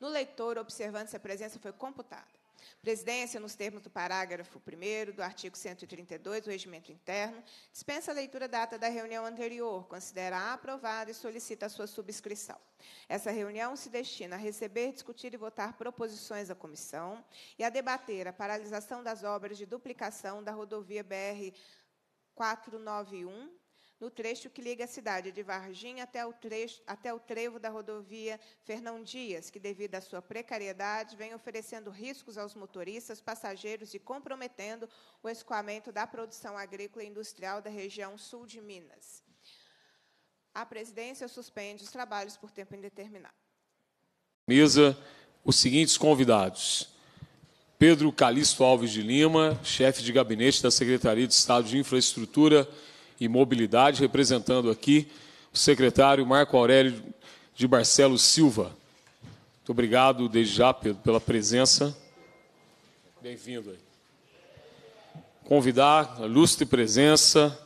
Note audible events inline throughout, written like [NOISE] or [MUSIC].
no leitor observando se a presença foi computada. Presidência, nos termos do parágrafo 1 do artigo 132 do Regimento Interno, dispensa a leitura da da reunião anterior, considera aprovada e solicita a sua subscrição. Essa reunião se destina a receber, discutir e votar proposições da comissão e a debater a paralisação das obras de duplicação da rodovia BR 491 no trecho que liga a cidade de Varginha até o, trecho, até o trevo da rodovia Fernão Dias, que, devido à sua precariedade, vem oferecendo riscos aos motoristas, passageiros e comprometendo o escoamento da produção agrícola e industrial da região sul de Minas. A presidência suspende os trabalhos por tempo indeterminado. Mesa, os seguintes convidados. Pedro Calixto Alves de Lima, chefe de gabinete da Secretaria de Estado de Infraestrutura e Mobilidade, representando aqui o secretário Marco Aurélio de Barcelos Silva. Muito obrigado desde já, Pedro, pela presença. Bem-vindo aí. Convidar a ilustre presença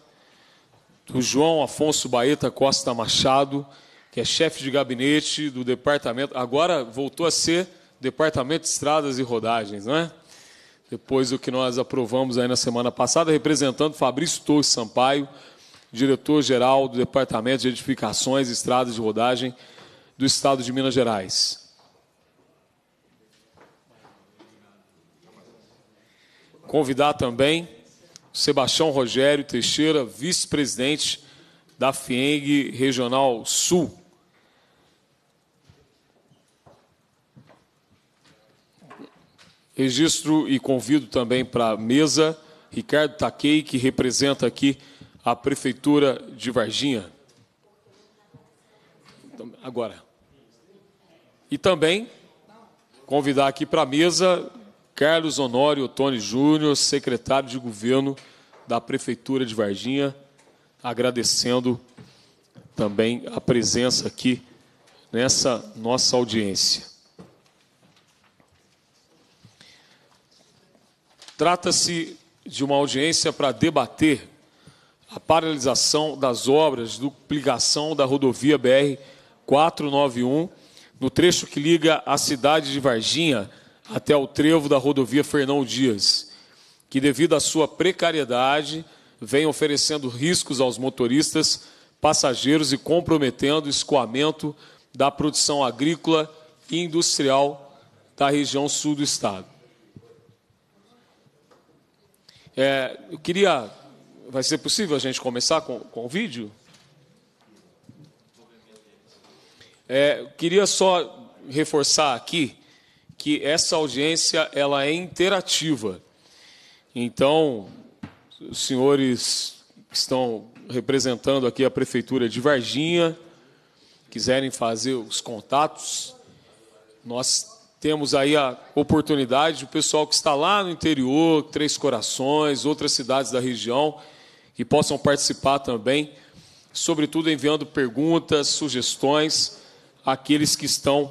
do João Afonso Baeta Costa Machado, que é chefe de gabinete do departamento, agora voltou a ser Departamento de Estradas e Rodagens, não é? depois do que nós aprovamos aí na semana passada, representando Fabrício Torres Sampaio, diretor-geral do Departamento de Edificações e Estradas de Rodagem do Estado de Minas Gerais. Convidar também Sebastião Rogério Teixeira, vice-presidente da FIENG Regional Sul. Registro e convido também para a mesa Ricardo Taquei, que representa aqui a Prefeitura de Varginha. Então, agora. E também convidar aqui para a mesa Carlos Honório Tony Júnior, secretário de governo da Prefeitura de Varginha, agradecendo também a presença aqui nessa nossa audiência. Trata-se de uma audiência para debater a paralisação das obras duplicação da rodovia BR 491 no trecho que liga a cidade de Varginha até o trevo da rodovia Fernão Dias, que devido à sua precariedade vem oferecendo riscos aos motoristas, passageiros e comprometendo o escoamento da produção agrícola e industrial da região sul do estado. É, eu queria. Vai ser possível a gente começar com, com o vídeo? É, eu queria só reforçar aqui que essa audiência ela é interativa. Então, os senhores que estão representando aqui a prefeitura de Varginha, quiserem fazer os contatos, nós temos aí a oportunidade, o pessoal que está lá no interior, Três Corações, outras cidades da região, que possam participar também, sobretudo enviando perguntas, sugestões, àqueles que estão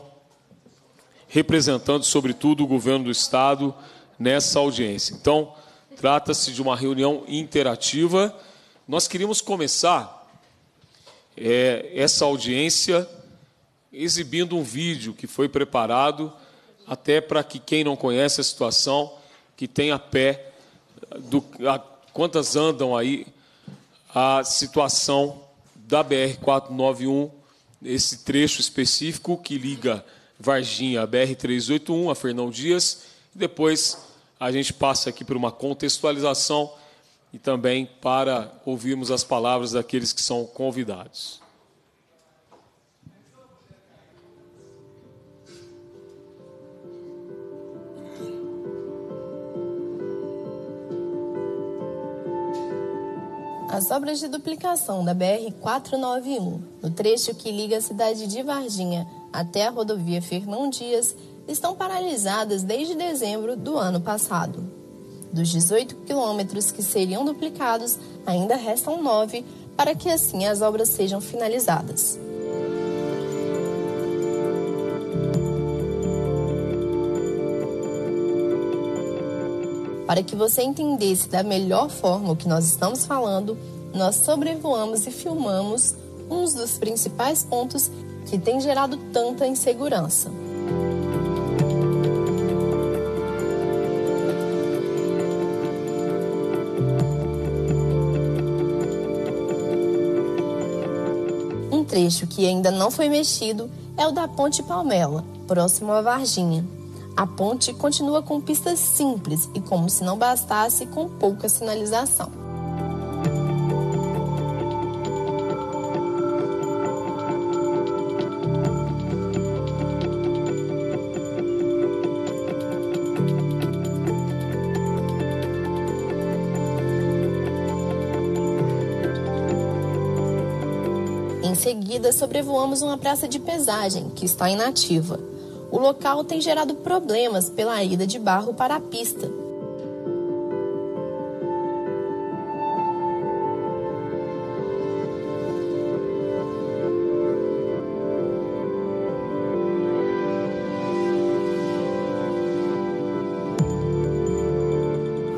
representando, sobretudo, o governo do Estado nessa audiência. Então, trata-se de uma reunião interativa. Nós queríamos começar é, essa audiência exibindo um vídeo que foi preparado até para que quem não conhece a situação, que tenha pé do a, quantas andam aí a situação da BR 491, esse trecho específico que liga Varginha à BR 381 a Fernão Dias, e depois a gente passa aqui por uma contextualização e também para ouvirmos as palavras daqueles que são convidados. As obras de duplicação da BR-491, no trecho que liga a cidade de Varginha até a rodovia Fernão Dias, estão paralisadas desde dezembro do ano passado. Dos 18 quilômetros que seriam duplicados, ainda restam 9 para que assim as obras sejam finalizadas. Para que você entendesse da melhor forma o que nós estamos falando, nós sobrevoamos e filmamos uns dos principais pontos que tem gerado tanta insegurança. Um trecho que ainda não foi mexido é o da Ponte Palmela, próximo à Varginha. A ponte continua com pistas simples e, como se não bastasse, com pouca sinalização. Em seguida, sobrevoamos uma praça de pesagem que está inativa o local tem gerado problemas pela ida de barro para a pista.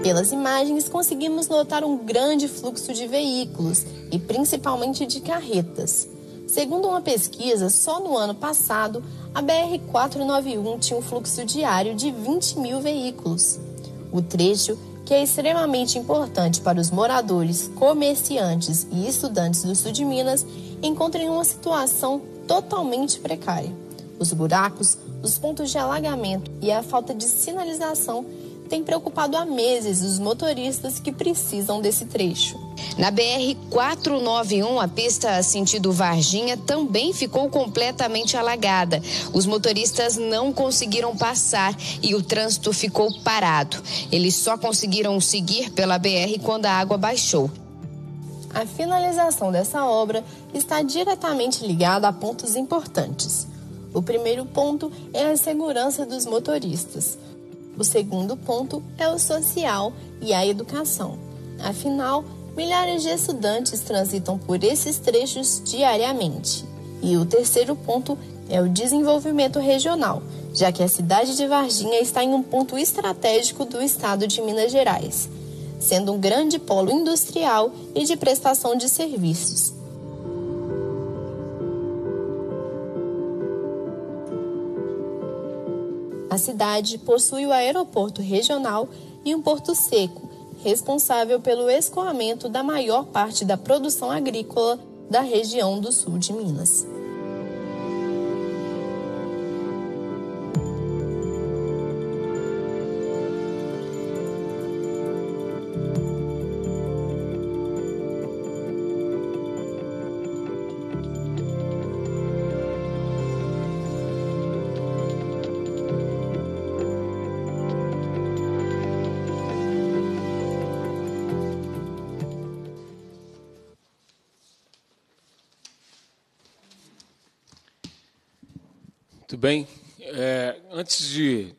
Pelas imagens, conseguimos notar um grande fluxo de veículos e principalmente de carretas. Segundo uma pesquisa, só no ano passado, a BR-491 tinha um fluxo diário de 20 mil veículos. O trecho, que é extremamente importante para os moradores, comerciantes e estudantes do sul de Minas, encontra em uma situação totalmente precária. Os buracos, os pontos de alagamento e a falta de sinalização têm preocupado há meses os motoristas que precisam desse trecho. Na BR 491, a pista sentido Varginha também ficou completamente alagada. Os motoristas não conseguiram passar e o trânsito ficou parado. Eles só conseguiram seguir pela BR quando a água baixou. A finalização dessa obra está diretamente ligada a pontos importantes. O primeiro ponto é a segurança dos motoristas. O segundo ponto é o social e a educação. Afinal, Milhares de estudantes transitam por esses trechos diariamente. E o terceiro ponto é o desenvolvimento regional, já que a cidade de Varginha está em um ponto estratégico do estado de Minas Gerais, sendo um grande polo industrial e de prestação de serviços. A cidade possui o aeroporto regional e um porto seco, responsável pelo escoamento da maior parte da produção agrícola da região do sul de Minas. bem. É, antes de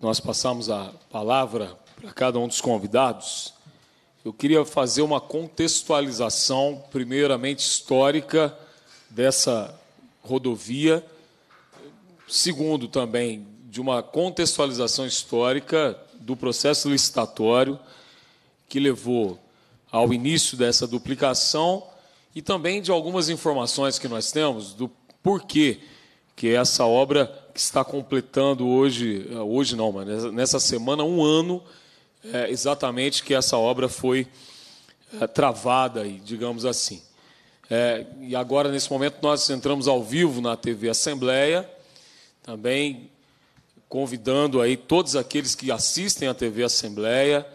nós passarmos a palavra para cada um dos convidados, eu queria fazer uma contextualização, primeiramente histórica, dessa rodovia, segundo também de uma contextualização histórica do processo licitatório que levou ao início dessa duplicação e também de algumas informações que nós temos do porquê que é essa obra que está completando hoje, eh, hoje não, mas nessa semana, um ano é, exatamente que essa obra foi é, travada, digamos assim. É, e agora, nesse momento, nós entramos ao vivo na TV Assembleia, também convidando aí todos aqueles que assistem à TV Assembleia,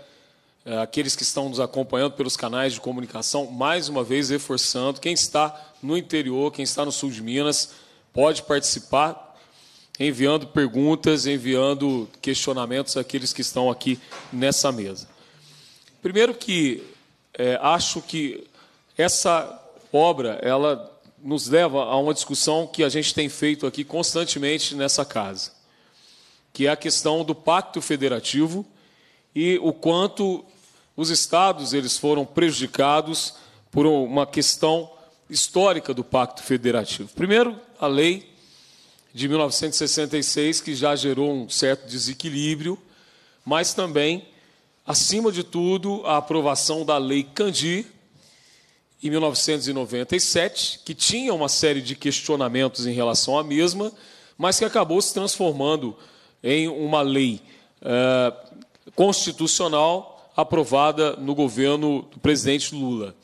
aqueles que estão nos acompanhando pelos canais de comunicação, mais uma vez reforçando, quem está no interior, quem está no sul de Minas, pode participar enviando perguntas, enviando questionamentos àqueles que estão aqui nessa mesa. Primeiro que é, acho que essa obra ela nos leva a uma discussão que a gente tem feito aqui constantemente nessa casa, que é a questão do pacto federativo e o quanto os estados eles foram prejudicados por uma questão histórica do pacto federativo. Primeiro, a lei de 1966, que já gerou um certo desequilíbrio, mas também, acima de tudo, a aprovação da Lei Candir, em 1997, que tinha uma série de questionamentos em relação à mesma, mas que acabou se transformando em uma lei eh, constitucional aprovada no governo do presidente Lula.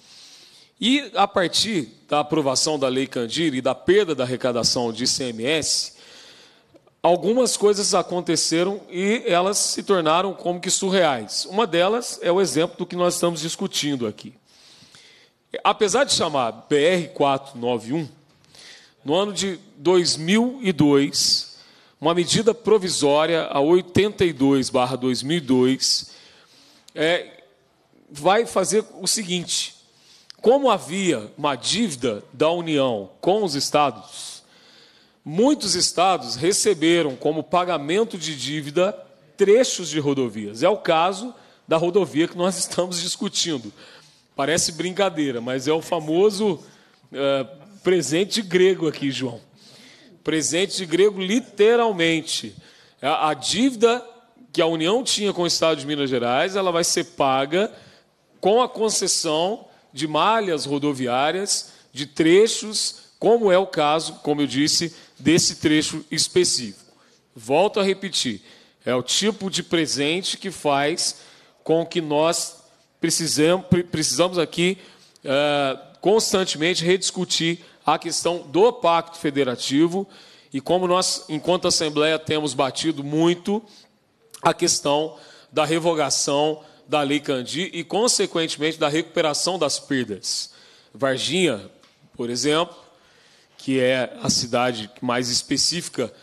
E, a partir da aprovação da Lei Candir e da perda da arrecadação de ICMS, algumas coisas aconteceram e elas se tornaram como que surreais. Uma delas é o exemplo do que nós estamos discutindo aqui. Apesar de chamar BR-491, no ano de 2002, uma medida provisória, a 82-2002, é, vai fazer o seguinte: como havia uma dívida da União com os estados, muitos estados receberam como pagamento de dívida trechos de rodovias. É o caso da rodovia que nós [LAUGHS] estamos discutindo. Parece brincadeira, mas é o famoso é, presente grego aqui, João. Presente grego, literalmente. A, a dívida que a União tinha com o Estado de Minas Gerais, ela vai ser paga com a concessão de malhas rodoviárias, de trechos, como é o caso, como eu disse, desse trecho específico. Volto a repetir, é o tipo de presente que faz com que nós precisamos, precisamos aqui eh, constantemente rediscutir a questão do pacto federativo e como nós, enquanto Assembleia, temos batido muito a questão da revogação da Lei Candi e, consequentemente, da recuperação das perdas. Varginha, por exemplo, que é a cidade mais específica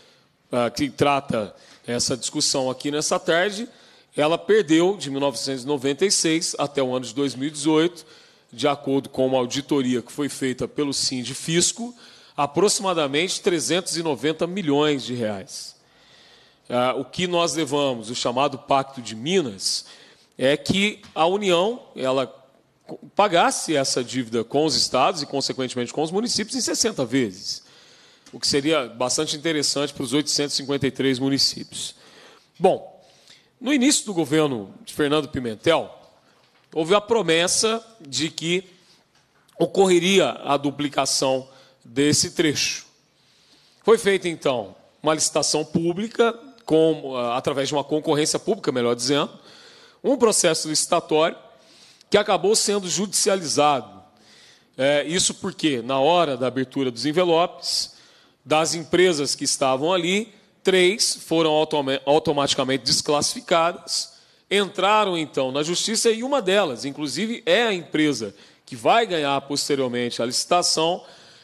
ah, que trata essa discussão aqui nessa tarde, ela perdeu de 1996 até o ano de 2018, de acordo com uma auditoria que foi feita pelo Sind Fisco, aproximadamente 390 milhões de reais. Ah, o que nós levamos, o chamado Pacto de Minas, é que a União ela pagasse essa dívida com os estados e, consequentemente, com os municípios em 60 vezes, o que seria bastante interessante para os 853 municípios. Bom, no início do governo de Fernando Pimentel, houve a promessa de que ocorreria a duplicação desse trecho. Foi feita, então, uma licitação pública, com, ah, através de uma concorrência pública, melhor dizendo, um processo licitatório que acabou sendo judicializado. É, isso porque, na hora da abertura dos envelopes, das empresas que estavam ali, três foram automaticamente desclassificadas, entraram então na justiça e uma delas, inclusive, é a empresa que vai ganhar posteriormente a licitação,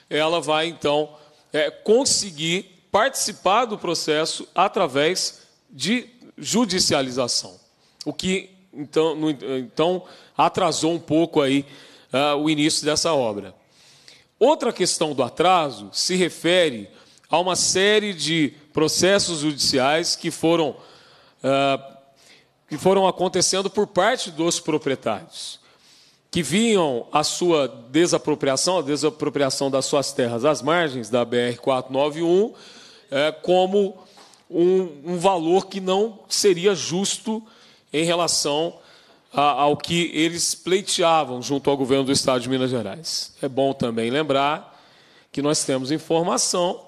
ela vai então é, conseguir participar do processo através de judicialização o que então, então atrasou um pouco aí uh, o início dessa obra. Outra questão do atraso se refere a uma série de processos judiciais que foram, uh, que foram acontecendo por parte dos proprietários, que vinham a sua desapropriação, a desapropriação das suas terras às margens da BR-491, uh, eh, como um, um valor que não seria justo em relação a, ao que eles pleiteavam junto ao governo do Estado de Minas Gerais. É bom também lembrar que nós temos informação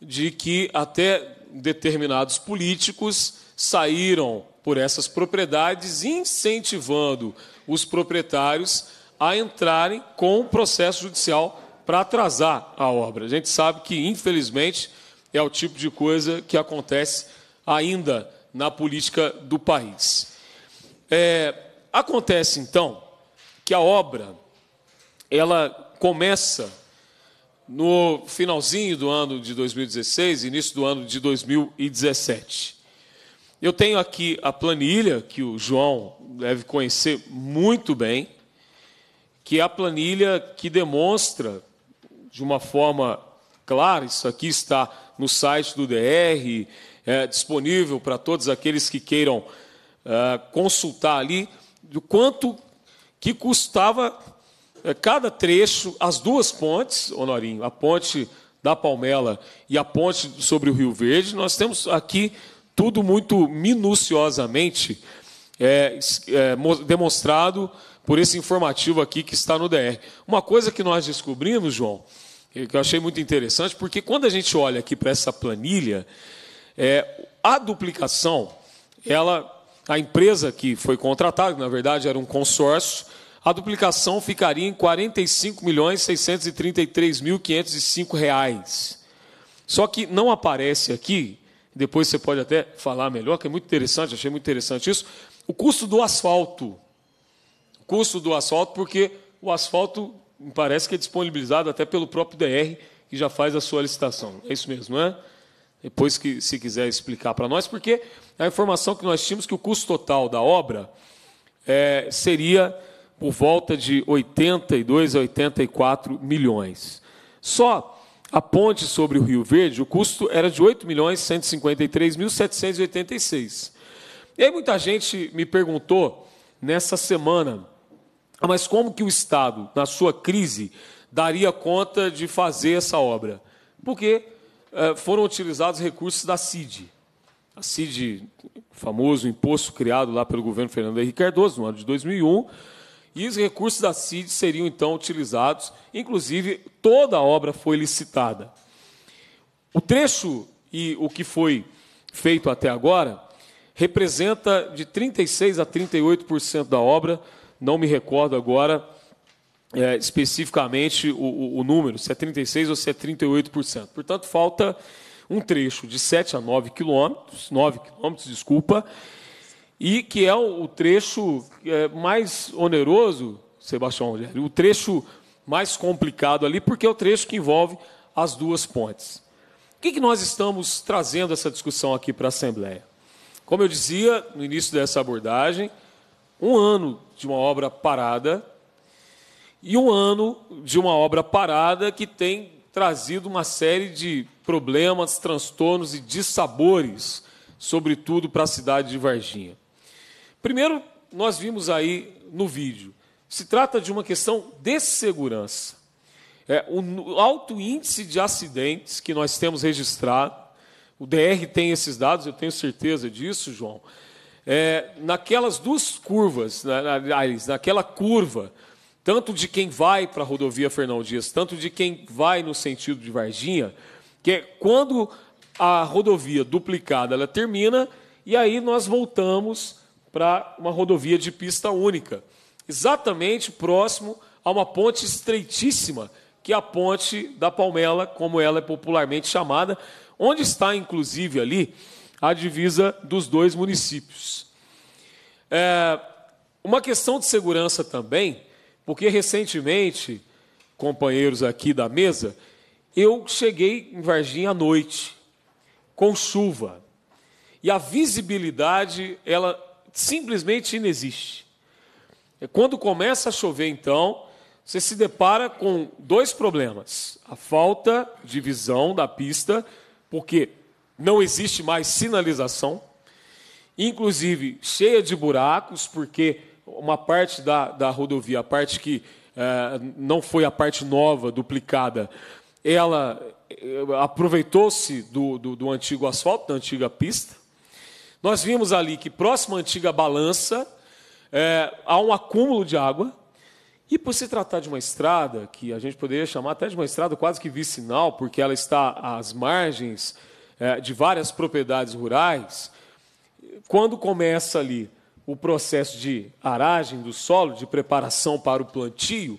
de que até determinados políticos saíram por essas propriedades, incentivando os proprietários a entrarem com o processo judicial para atrasar a obra. A gente sabe que, infelizmente, é o tipo de coisa que acontece ainda na política do país. É, acontece então que a obra ela começa no finalzinho do ano de 2016, início do ano de 2017. Eu tenho aqui a planilha que o João deve conhecer muito bem, que é a planilha que demonstra de uma forma clara, isso aqui está no site do DR, é disponível para todos aqueles que queiram é, consultar ali do quanto que custava é, cada trecho, as duas pontes, Honorinho, a ponte da Palmela e a ponte sobre o Rio Verde. Nós temos aqui tudo muito minuciosamente é, é, demonstrado por esse informativo aqui que está no DR. Uma coisa que nós descobrimos, João, que eu achei muito interessante, porque quando a gente olha aqui para essa planilha, é, a duplicação, ela a empresa que foi contratada, na verdade era um consórcio, a duplicação ficaria em R$ 45.633.505. Só que não aparece aqui, depois você pode até falar melhor, que é muito interessante, achei muito interessante isso, o custo do asfalto. O custo do asfalto, porque o asfalto parece que é disponibilizado até pelo próprio DR, que já faz a sua licitação. É isso mesmo, não é? depois que se quiser explicar para nós, porque a informação que nós tínhamos que o custo total da obra é, seria por volta de 82 a 84 milhões. Só a ponte sobre o Rio Verde, o custo era de 8 milhões 153 mil 786. E aí muita gente me perguntou nessa semana, ah, mas como que o Estado, na sua crise, daria conta de fazer essa obra? Porque eh, foram utilizados recursos da CID. A CID, famoso imposto criado lá pelo governo Fernando Henrique Cardoso, no ano de 2001, e os recursos da CID seriam então utilizados, inclusive toda a obra foi licitada. O trecho e o que foi feito até agora representa de 36 a 38% da obra, não me recordo agora é, especificamente o, o, o, número, se é 36% ou se é 38%. Portanto, falta um trecho de 7 a 9 quilômetros, 9 quilômetros, desculpa, e que é o, o trecho é, mais oneroso, Sebastião, o trecho mais complicado ali, porque é o trecho que envolve as duas pontes. O que, que nós estamos trazendo essa discussão aqui para a Assembleia? Como eu dizia no início dessa abordagem, um ano de uma obra parada, e um ano de uma obra parada que tem trazido uma série de problemas, transtornos e dissabores, sobretudo para a cidade de Varginha. Primeiro, nós vimos aí no vídeo, se trata de uma questão de segurança. É, o alto índice de acidentes que nós temos registrado, o DR tem esses dados, eu tenho certeza disso, João. É, naquelas duas curvas, na, na, naquela curva tanto de quem vai para a rodovia Fernão Dias, tanto de quem vai no sentido de Varginha, que é quando a rodovia duplicada ela termina e aí nós voltamos para uma rodovia de pista única, exatamente próximo a uma ponte estreitíssima, que é a ponte da Palmela, como ela é popularmente chamada, onde está inclusive ali a divisa dos dois municípios. É, uma questão de segurança também porque recentemente, companheiros aqui da mesa, eu cheguei em Varginha à noite, com chuva. E a visibilidade, ela simplesmente inexiste. É, quando começa a chover, então, você se depara com dois problemas: a falta de visão da pista, porque não existe mais sinalização, inclusive cheia de buracos, porque uma parte da, da rodovia, a parte que é, não foi a parte nova, duplicada, ela é, aproveitou-se do, do, do antigo asfalto, da antiga pista. Nós vimos ali que próximo à antiga balança é, há um acúmulo de água. E por se tratar de uma estrada, que a gente poderia chamar até de uma estrada quase que vicinal, porque ela está às margens é, de várias propriedades rurais, quando começa ali o processo de aragem do solo, de preparação para o plantio,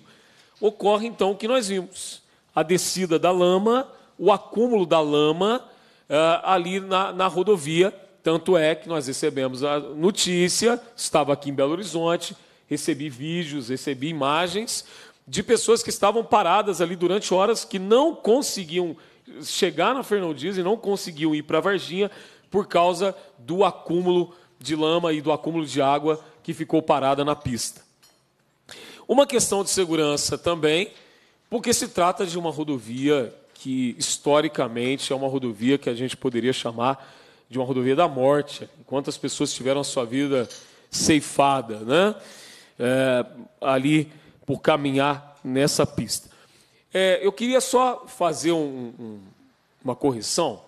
ocorre então o que nós vimos: a descida da lama, o acúmulo da lama uh, ali na, na rodovia. Tanto é que nós recebemos a notícia, estava aqui em Belo Horizonte, recebi vídeos, recebi imagens de pessoas que estavam paradas ali durante horas que não conseguiam chegar na Fernão Dias e não conseguiam ir para Varginha por causa do acúmulo de lama e do acúmulo de água que ficou parada na pista. Uma questão de segurança também, porque se trata de uma rodovia que historicamente é uma rodovia que a gente poderia chamar de uma rodovia da morte. Quantas pessoas tiveram a sua vida ceifada, né? É, ali por caminhar nessa pista. É, eu queria só fazer um, um, uma correção.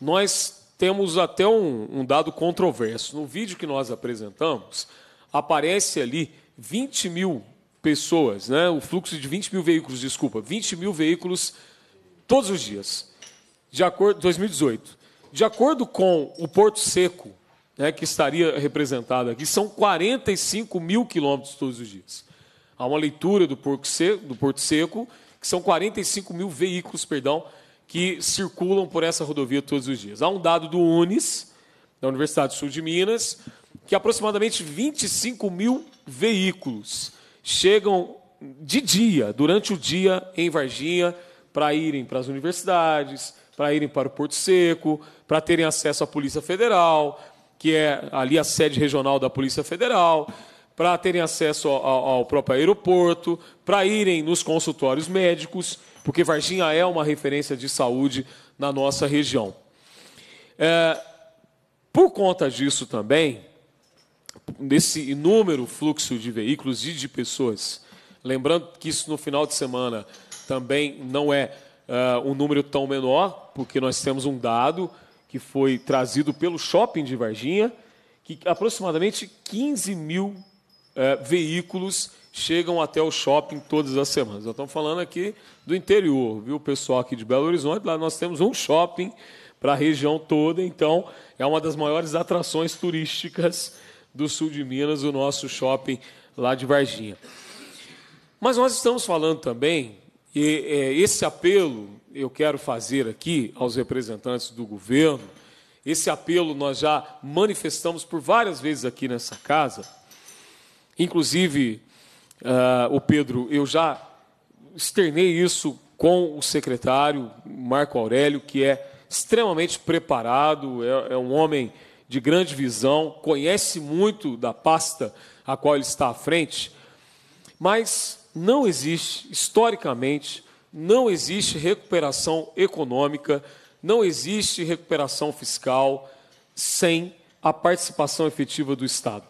Nós temos até um, um dado controverso. No vídeo que nós apresentamos, aparece ali 20 mil pessoas, né? o fluxo de 20 mil veículos, desculpa, 20 mil veículos todos os dias, de acordo 2018. De acordo com o Porto Seco, né, que estaria representado aqui, são 45 mil quilômetros todos os dias. Há uma leitura do Porto Seco, do Porto Seco que são 45 mil veículos, perdão, que circulam por essa rodovia todos os dias. Há um dado do UNES, da Universidade do Sul de Minas, que aproximadamente 25 mil veículos chegam de dia, durante o dia, em Varginha, para irem para as universidades, para irem para o Porto Seco, para terem acesso à Polícia Federal, que é ali a sede regional da Polícia Federal, para terem acesso ao, ao próprio aeroporto, para irem nos consultórios médicos porque Varginha é uma referência de saúde na nossa região. É, por conta disso também, desse inúmero fluxo de veículos e de pessoas, lembrando que isso no final de semana também não é uh, um número tão menor, porque nós temos um dado que foi trazido pelo shopping de Varginha, que aproximadamente 15 mil é, veículos chegam até o shopping todas as semanas. Nós estamos falando aqui do interior, viu, pessoal aqui de Belo Horizonte, lá nós temos um shopping para a região toda, então é uma das maiores atrações turísticas do sul de Minas, o nosso shopping lá de Varginha. Mas nós estamos falando também, e é, esse apelo eu quero fazer aqui aos representantes do governo, esse apelo nós já manifestamos por várias vezes aqui nessa casa Inclusive, uh, o Pedro, eu já externei isso com o secretário Marco Aurélio, que é extremamente preparado, é, é um homem de grande visão, conhece muito da pasta a qual ele está à frente, mas não existe, historicamente, não existe recuperação econômica, não existe recuperação fiscal sem a participação efetiva do Estado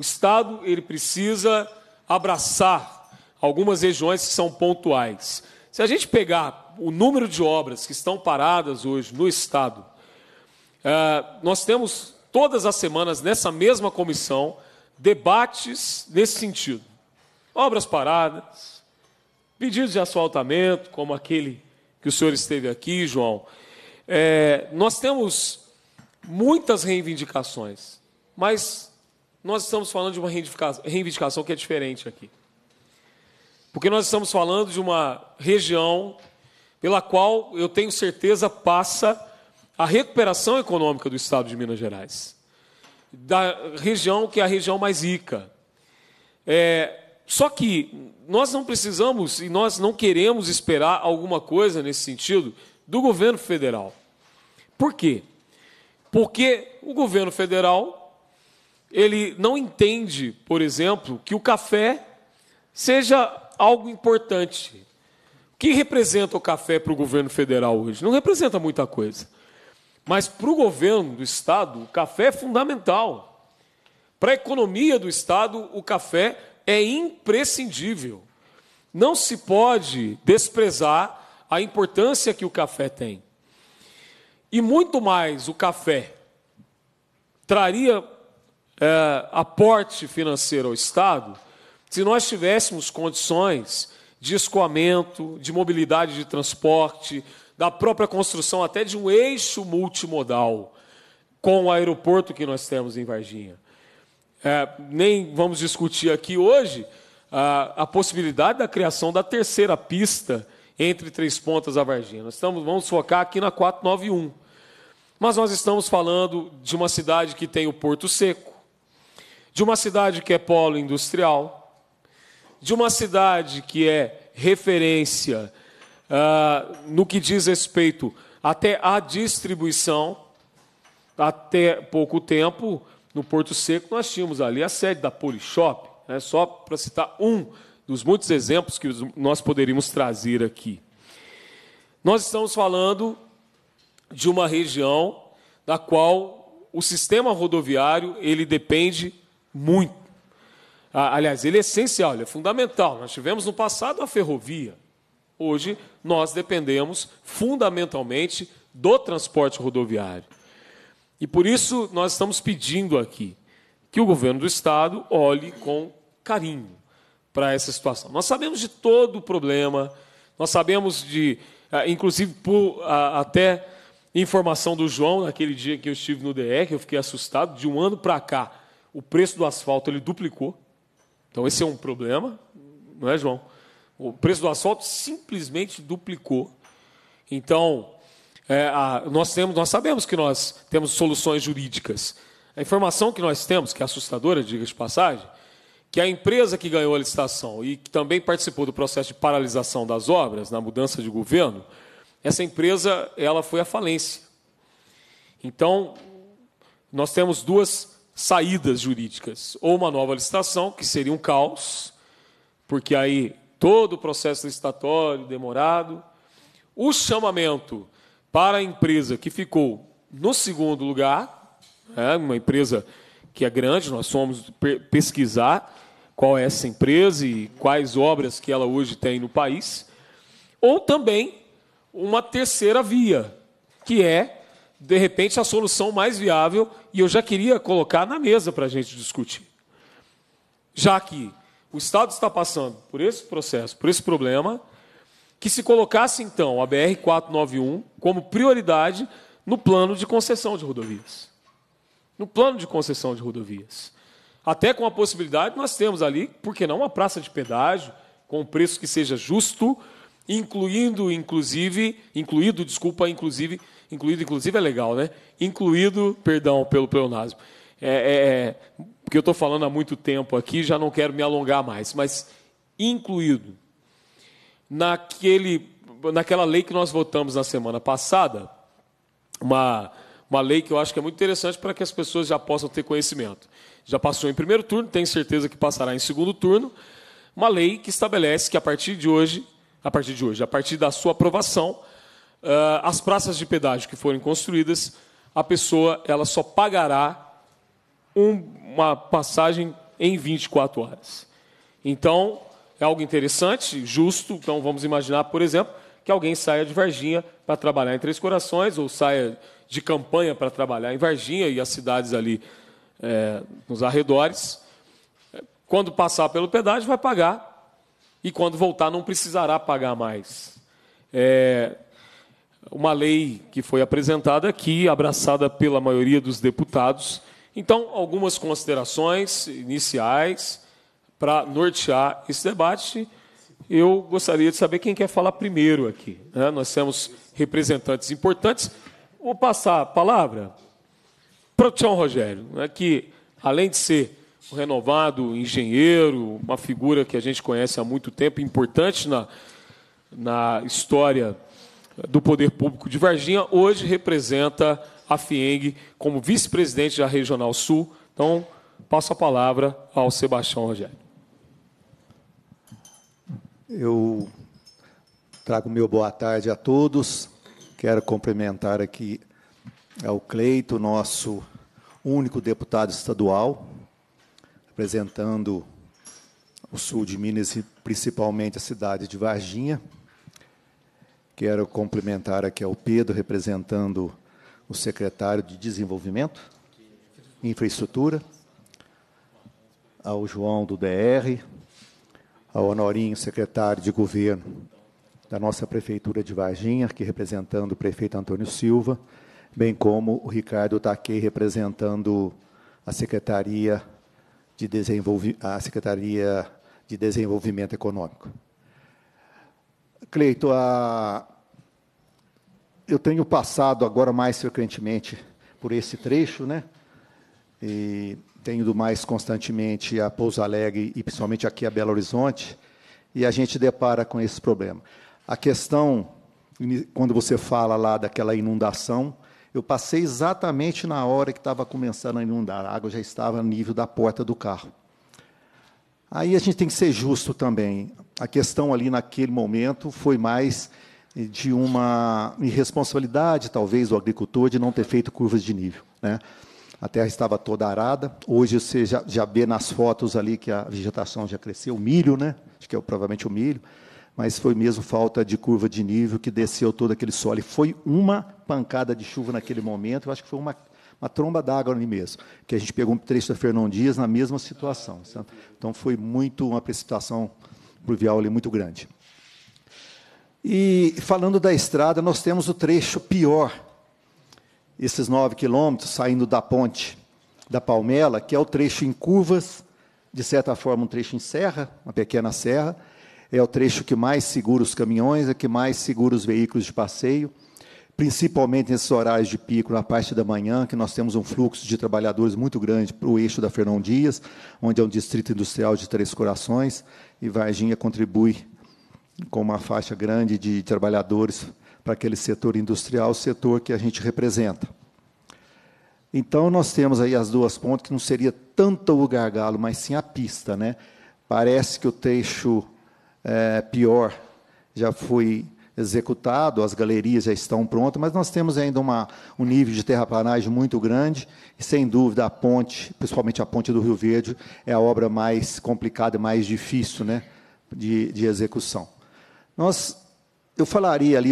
o Estado ele precisa abraçar algumas regiões que são pontuais. Se a gente pegar o número de obras que estão paradas hoje no Estado, é, nós temos todas as semanas nessa mesma comissão debates nesse sentido. Obras paradas, pedidos de asfaltamento, como aquele que o senhor esteve aqui, João. É, nós temos muitas reivindicações, mas nós estamos falando de uma reivindicação que é diferente aqui. Porque nós estamos falando de uma região pela qual eu tenho certeza passa a recuperação econômica do estado de Minas Gerais. Da região que é a região mais rica. É, só que nós não precisamos e nós não queremos esperar alguma coisa nesse sentido do governo federal. Por quê? Porque o governo federal ele não entende, por exemplo, que o café seja algo importante. O que representa o café para o governo federal hoje? Não representa muita coisa. Mas para o governo do Estado, o café é fundamental. Para a economia do Estado, o café é imprescindível. Não se pode desprezar a importância que o café tem. E muito mais o café traria é, aporte financeiro ao Estado, se nós tivéssemos condições de escoamento, de mobilidade de transporte, da própria construção até de um eixo multimodal com o aeroporto que nós temos em Varginha. É, nem vamos discutir aqui hoje a, ah, a, possibilidade da criação da terceira pista entre Três Pontas a Varginha. Nós estamos, vamos focar aqui na 491. Mas nós estamos falando de uma cidade que tem o Porto Seco, de uma cidade que é polo industrial, de uma cidade que é referência uh, no que diz respeito até à distribuição. Até pouco tempo, no Porto Seco, nós tínhamos ali a sede da Polishop, né, só para citar um dos muitos exemplos que nós poderíamos trazer aqui. Nós estamos falando de uma região da qual o sistema rodoviário ele depende muito. Ah, aliás, ele é essencial, ele é fundamental. Nós tivemos no passado a ferrovia. Hoje, nós dependemos fundamentalmente do transporte rodoviário. E por isso, nós estamos pedindo aqui que o governo do Estado olhe com carinho para essa situação. Nós sabemos de todo o problema, nós sabemos de, ah, inclusive, por, ah, até informação do João, naquele dia que eu estive no DR, eu fiquei assustado, de um ano para cá o preço do asfalto ele duplicou. Então esse é um problema, não é, João? O preço do asfalto simplesmente duplicou. Então, é, a, nós, temos, nós sabemos que nós temos soluções jurídicas. A informação que nós temos, que é assustadora, diga de passagem, que a empresa que ganhou a licitação e que também participou do processo de paralisação das obras na mudança de governo, essa empresa ela foi à falência. Então, nós temos duas saídas jurídicas. Ou uma nova licitação, que seria um caos, porque aí todo o processo licitatório demorado. O chamamento para a empresa que ficou no segundo lugar, é uma empresa que é grande, nós fomos pesquisar qual é essa empresa e quais obras que ela hoje tem no país, ou também uma terceira via, que é de repente, a solução mais viável, e eu já queria colocar na mesa para a gente discutir. Já que o Estado está passando por esse processo, por esse problema, que se colocasse, então, a BR-491 como prioridade no plano de concessão de rodovias. No plano de concessão de rodovias. Até com a possibilidade, nós temos ali, por que não, uma praça de pedágio, com um preço que seja justo, incluindo, inclusive, incluído, desculpa, inclusive, incluído, inclusive é legal, né? Incluído, perdão pelo pleonasmo. É, é, é porque eu estou falando há muito tempo aqui, já não quero me alongar mais, mas incluído naquele, naquela lei que nós votamos na semana passada, uma, uma lei que eu acho que é muito interessante para que as pessoas já possam ter conhecimento. Já passou em primeiro turno, tenho certeza que passará em segundo turno. Uma lei que estabelece que a partir de hoje, a partir de hoje, a partir da sua aprovação, ah, as praças de pedágio que forem construídas, a pessoa ela só pagará um, uma passagem em 24 horas. Então, é algo interessante, justo. Então, vamos imaginar, por exemplo, que alguém saia de Varginha para trabalhar em Três Corações, ou saia de campanha para trabalhar em Varginha e as cidades ali é, nos arredores. Quando passar pelo pedágio, vai pagar. E quando voltar, não precisará pagar mais. É, uma lei que foi apresentada aqui, abraçada pela maioria dos deputados. Então, algumas considerações iniciais para nortear esse debate. Eu gostaria de saber quem quer falar primeiro aqui. Né? Nós temos representantes importantes. Vou passar a palavra para o Tião Rogério, né, que, além de ser um renovado engenheiro, uma figura que a gente conhece há muito tempo, importante na, na história do Poder Público de Varginha, hoje representa a FIENG como vice-presidente da Regional Sul. Então, passo a palavra ao Sebastião Rogério. Eu trago meu boa tarde a todos. Quero cumprimentar aqui ao é, Cleito, nosso único deputado estadual, representando o sul de Minas e principalmente a cidade de Varginha. Quero complementar aqui ao Pedro, representando o secretário de Desenvolvimento, e Infraestrutura, ao João do DR, ao Honorinho, secretário de Governo da nossa Prefeitura de Varginha, aqui representando o prefeito Antônio Silva, bem como o Ricardo Taquei, representando a Secretaria de, Desenvolvi a Secretaria de Desenvolvimento Econômico. Cleito, a, eu tenho passado agora mais frequentemente por esse trecho, né? E tenho ido mais constantemente a Pouso Alegre e principalmente aqui a Belo Horizonte, e a gente depara com esse problema. A questão, quando você fala lá daquela inundação, eu passei exatamente na hora que estava começando a inundar, a água já estava no nível da porta do carro. Aí a gente tem que ser justo também. A questão ali naquele momento foi mais de uma irresponsabilidade, talvez, do agricultor de não ter feito curvas de nível. Né? A terra estava toda arada. Hoje você já, já, vê nas fotos ali que a vegetação já cresceu, o milho, né? Acho que é provavelmente o milho, mas foi mesmo falta de curva de nível que desceu todo aquele solo. E foi uma pancada de chuva naquele momento, eu acho que foi uma, uma tromba d'água ali mesmo, que a gente pegou um trecho da Fernão Dias na mesma situação. Então foi muito uma precipitação pluvial ali muito grande. E falando da estrada, nós temos o trecho pior, esses nove quilômetros saindo da ponte da Palmela, que é o trecho em curvas, de certa forma um trecho em serra, uma pequena serra, é o trecho que mais segura os caminhões, é que mais segura os veículos de passeio, principalmente nesses horários de pico, na parte da manhã, que nós temos um fluxo de trabalhadores muito grande para o eixo da Fernão Dias, onde é um distrito industrial de Três Corações, e Varginha contribui com uma faixa grande de trabalhadores para aquele setor industrial, setor que a gente representa. Então, nós temos aí as duas pontes, que não seria tanto o gargalo, mas sim a pista. Né? Parece que o trecho é, pior já foi executado, as galerias já estão prontas, mas nós temos ainda uma, um nível de terraplanagem muito grande, e sem dúvida a ponte, principalmente a ponte do Rio Verde, é a obra mais complicada, mais difícil né, de, de execução. Nós, eu falaria ali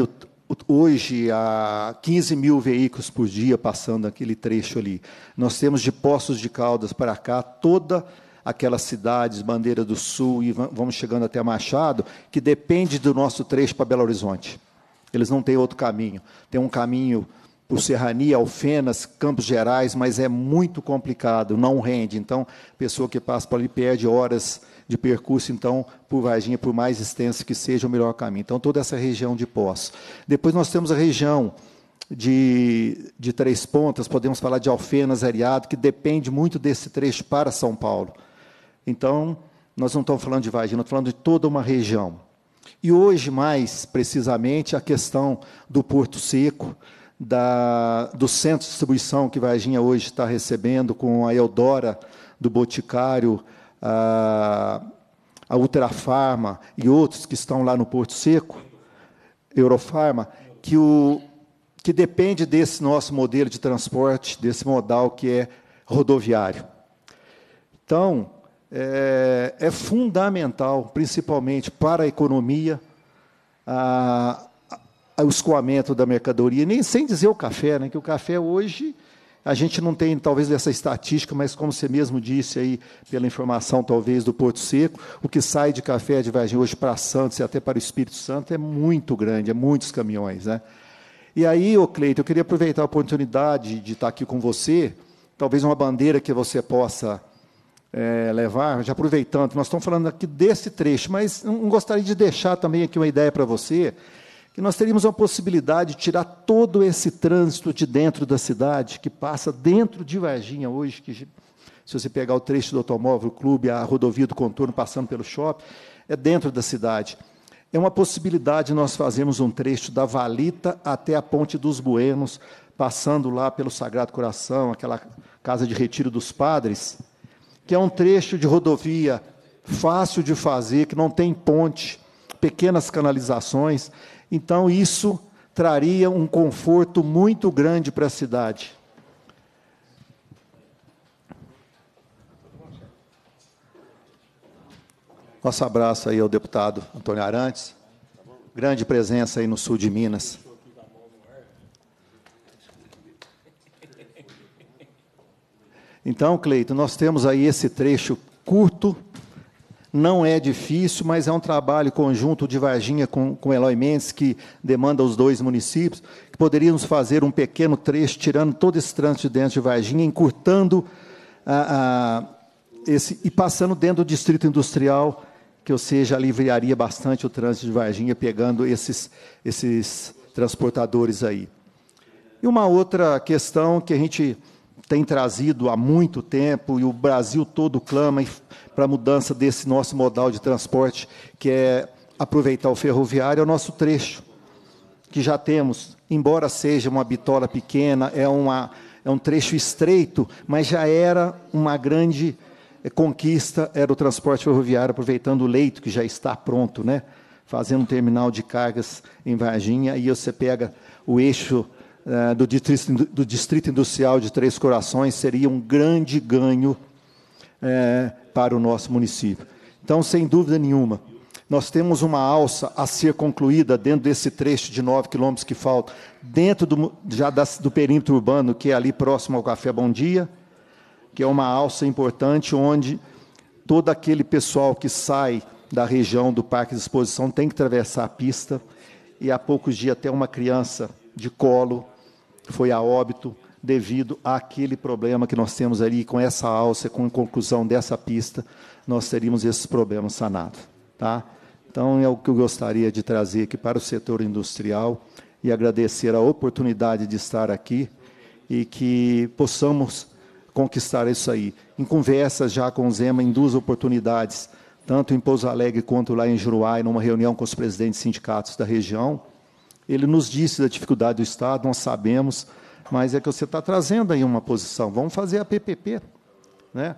hoje a 15 mil veículos por dia passando aquele trecho ali. Nós temos de Poços de Caldas para cá toda aquelas cidades, Bandeira do Sul e vamos chegando até Machado, que depende do nosso trecho para Belo Horizonte. Eles não têm outro caminho. Tem um caminho por Serrania, Alfenas, Campos Gerais, mas é muito complicado, não rende. Então, pessoa que passa por ali perde horas de percurso, então, por Varginha, por mais extenso que seja, o melhor caminho. Então, toda essa região de Poços. Depois nós temos a região de, de Três Pontas, podemos falar de Alfenas, Areado, que depende muito desse trecho para São Paulo. Então, nós não estamos falando de Varginha, estamos falando de toda uma região. E hoje, mais precisamente, a questão do Porto Seco, da, do centro de distribuição que Varginha hoje está recebendo, com a Eldora do Boticário, a, a Ultrafarma e outros que estão lá no Porto Seco, Eurofarma, que, o, que depende desse nosso modelo de transporte, desse modal que é rodoviário. Então, é, é fundamental, principalmente para a economia, a, a, o escoamento da mercadoria, nem sem dizer o café, né, que o café hoje a gente não tem, talvez, essa estatística, mas como você mesmo disse aí, pela informação, talvez, do Porto Seco, o que sai de Café de Vargem hoje para Santos e até para o Espírito Santo é muito grande, é muitos caminhões. Né? E aí, ô Cleito, eu queria aproveitar a oportunidade de estar aqui com você, talvez uma bandeira que você possa é, levar, já aproveitando, nós estamos falando aqui desse trecho, mas não gostaria de deixar também aqui uma ideia para você, e nós teríamos a possibilidade de tirar todo esse trânsito de dentro da cidade, que passa dentro de Varginha hoje, que se você pegar o trecho do automóvel, o clube, a rodovia do contorno passando pelo shopping, é dentro da cidade. É uma possibilidade nós fazermos um trecho da Valita até a Ponte dos Buenos, passando lá pelo Sagrado Coração, aquela casa de retiro dos padres, que é um trecho de rodovia fácil de fazer, que não tem ponte, pequenas canalizações. Então, isso traria um conforto muito grande para a cidade. Nosso abraço aí ao deputado Antônio Arantes, grande presença aí no sul de Minas. Então, Cleito, nós temos aí esse trecho curto não é difícil, mas é um trabalho conjunto de Varginha com, com Eloy Mendes, que demanda os dois municípios, que poderíamos fazer um pequeno trecho, tirando todo esse trânsito dentro de Varginha, encurtando a, a esse, e passando dentro do distrito industrial, que ou seja, aliviaria bastante o trânsito de Varginha, pegando esses, esses transportadores aí. E uma outra questão que a gente tem trazido há muito tempo, e o Brasil todo clama, e para a mudança desse nosso modal de transporte, que é aproveitar o ferroviário, é o nosso trecho, que já temos, embora seja uma bitola pequena, é, uma, é um trecho estreito, mas já era uma grande eh, conquista, era o transporte ferroviário, aproveitando o leito que já está pronto, né? fazendo um terminal de cargas em Varginha, e você pega o eixo uh, do, distrito, do distrito industrial de Três Corações, seria um grande ganho é, para o nosso município. Então, sem dúvida nenhuma, nós temos uma alça a ser concluída dentro desse trecho de 9 quilômetros que falta, dentro do, já das, do perímetro urbano, que é ali próximo ao Café Bom Dia, que é uma alça importante onde todo aquele pessoal que sai da região do Parque de Exposição tem que atravessar a pista, e há poucos dias até uma criança de colo foi a óbito devido àquele problema que nós temos ali com essa alça, com a conclusão dessa pista, nós teríamos esses problemas sanados, tá? Então é o que eu gostaria de trazer aqui para o setor industrial e agradecer a oportunidade de estar aqui e que possamos conquistar isso aí. Em conversas já com o Zema em duas oportunidades, tanto em Pouso Alegre quanto lá em Juruá, numa reunião com os presidentes de sindicatos da região, ele nos disse da dificuldade do Estado, nós sabemos, mas é que você está trazendo aí uma posição. Vamos fazer a PPP. Né?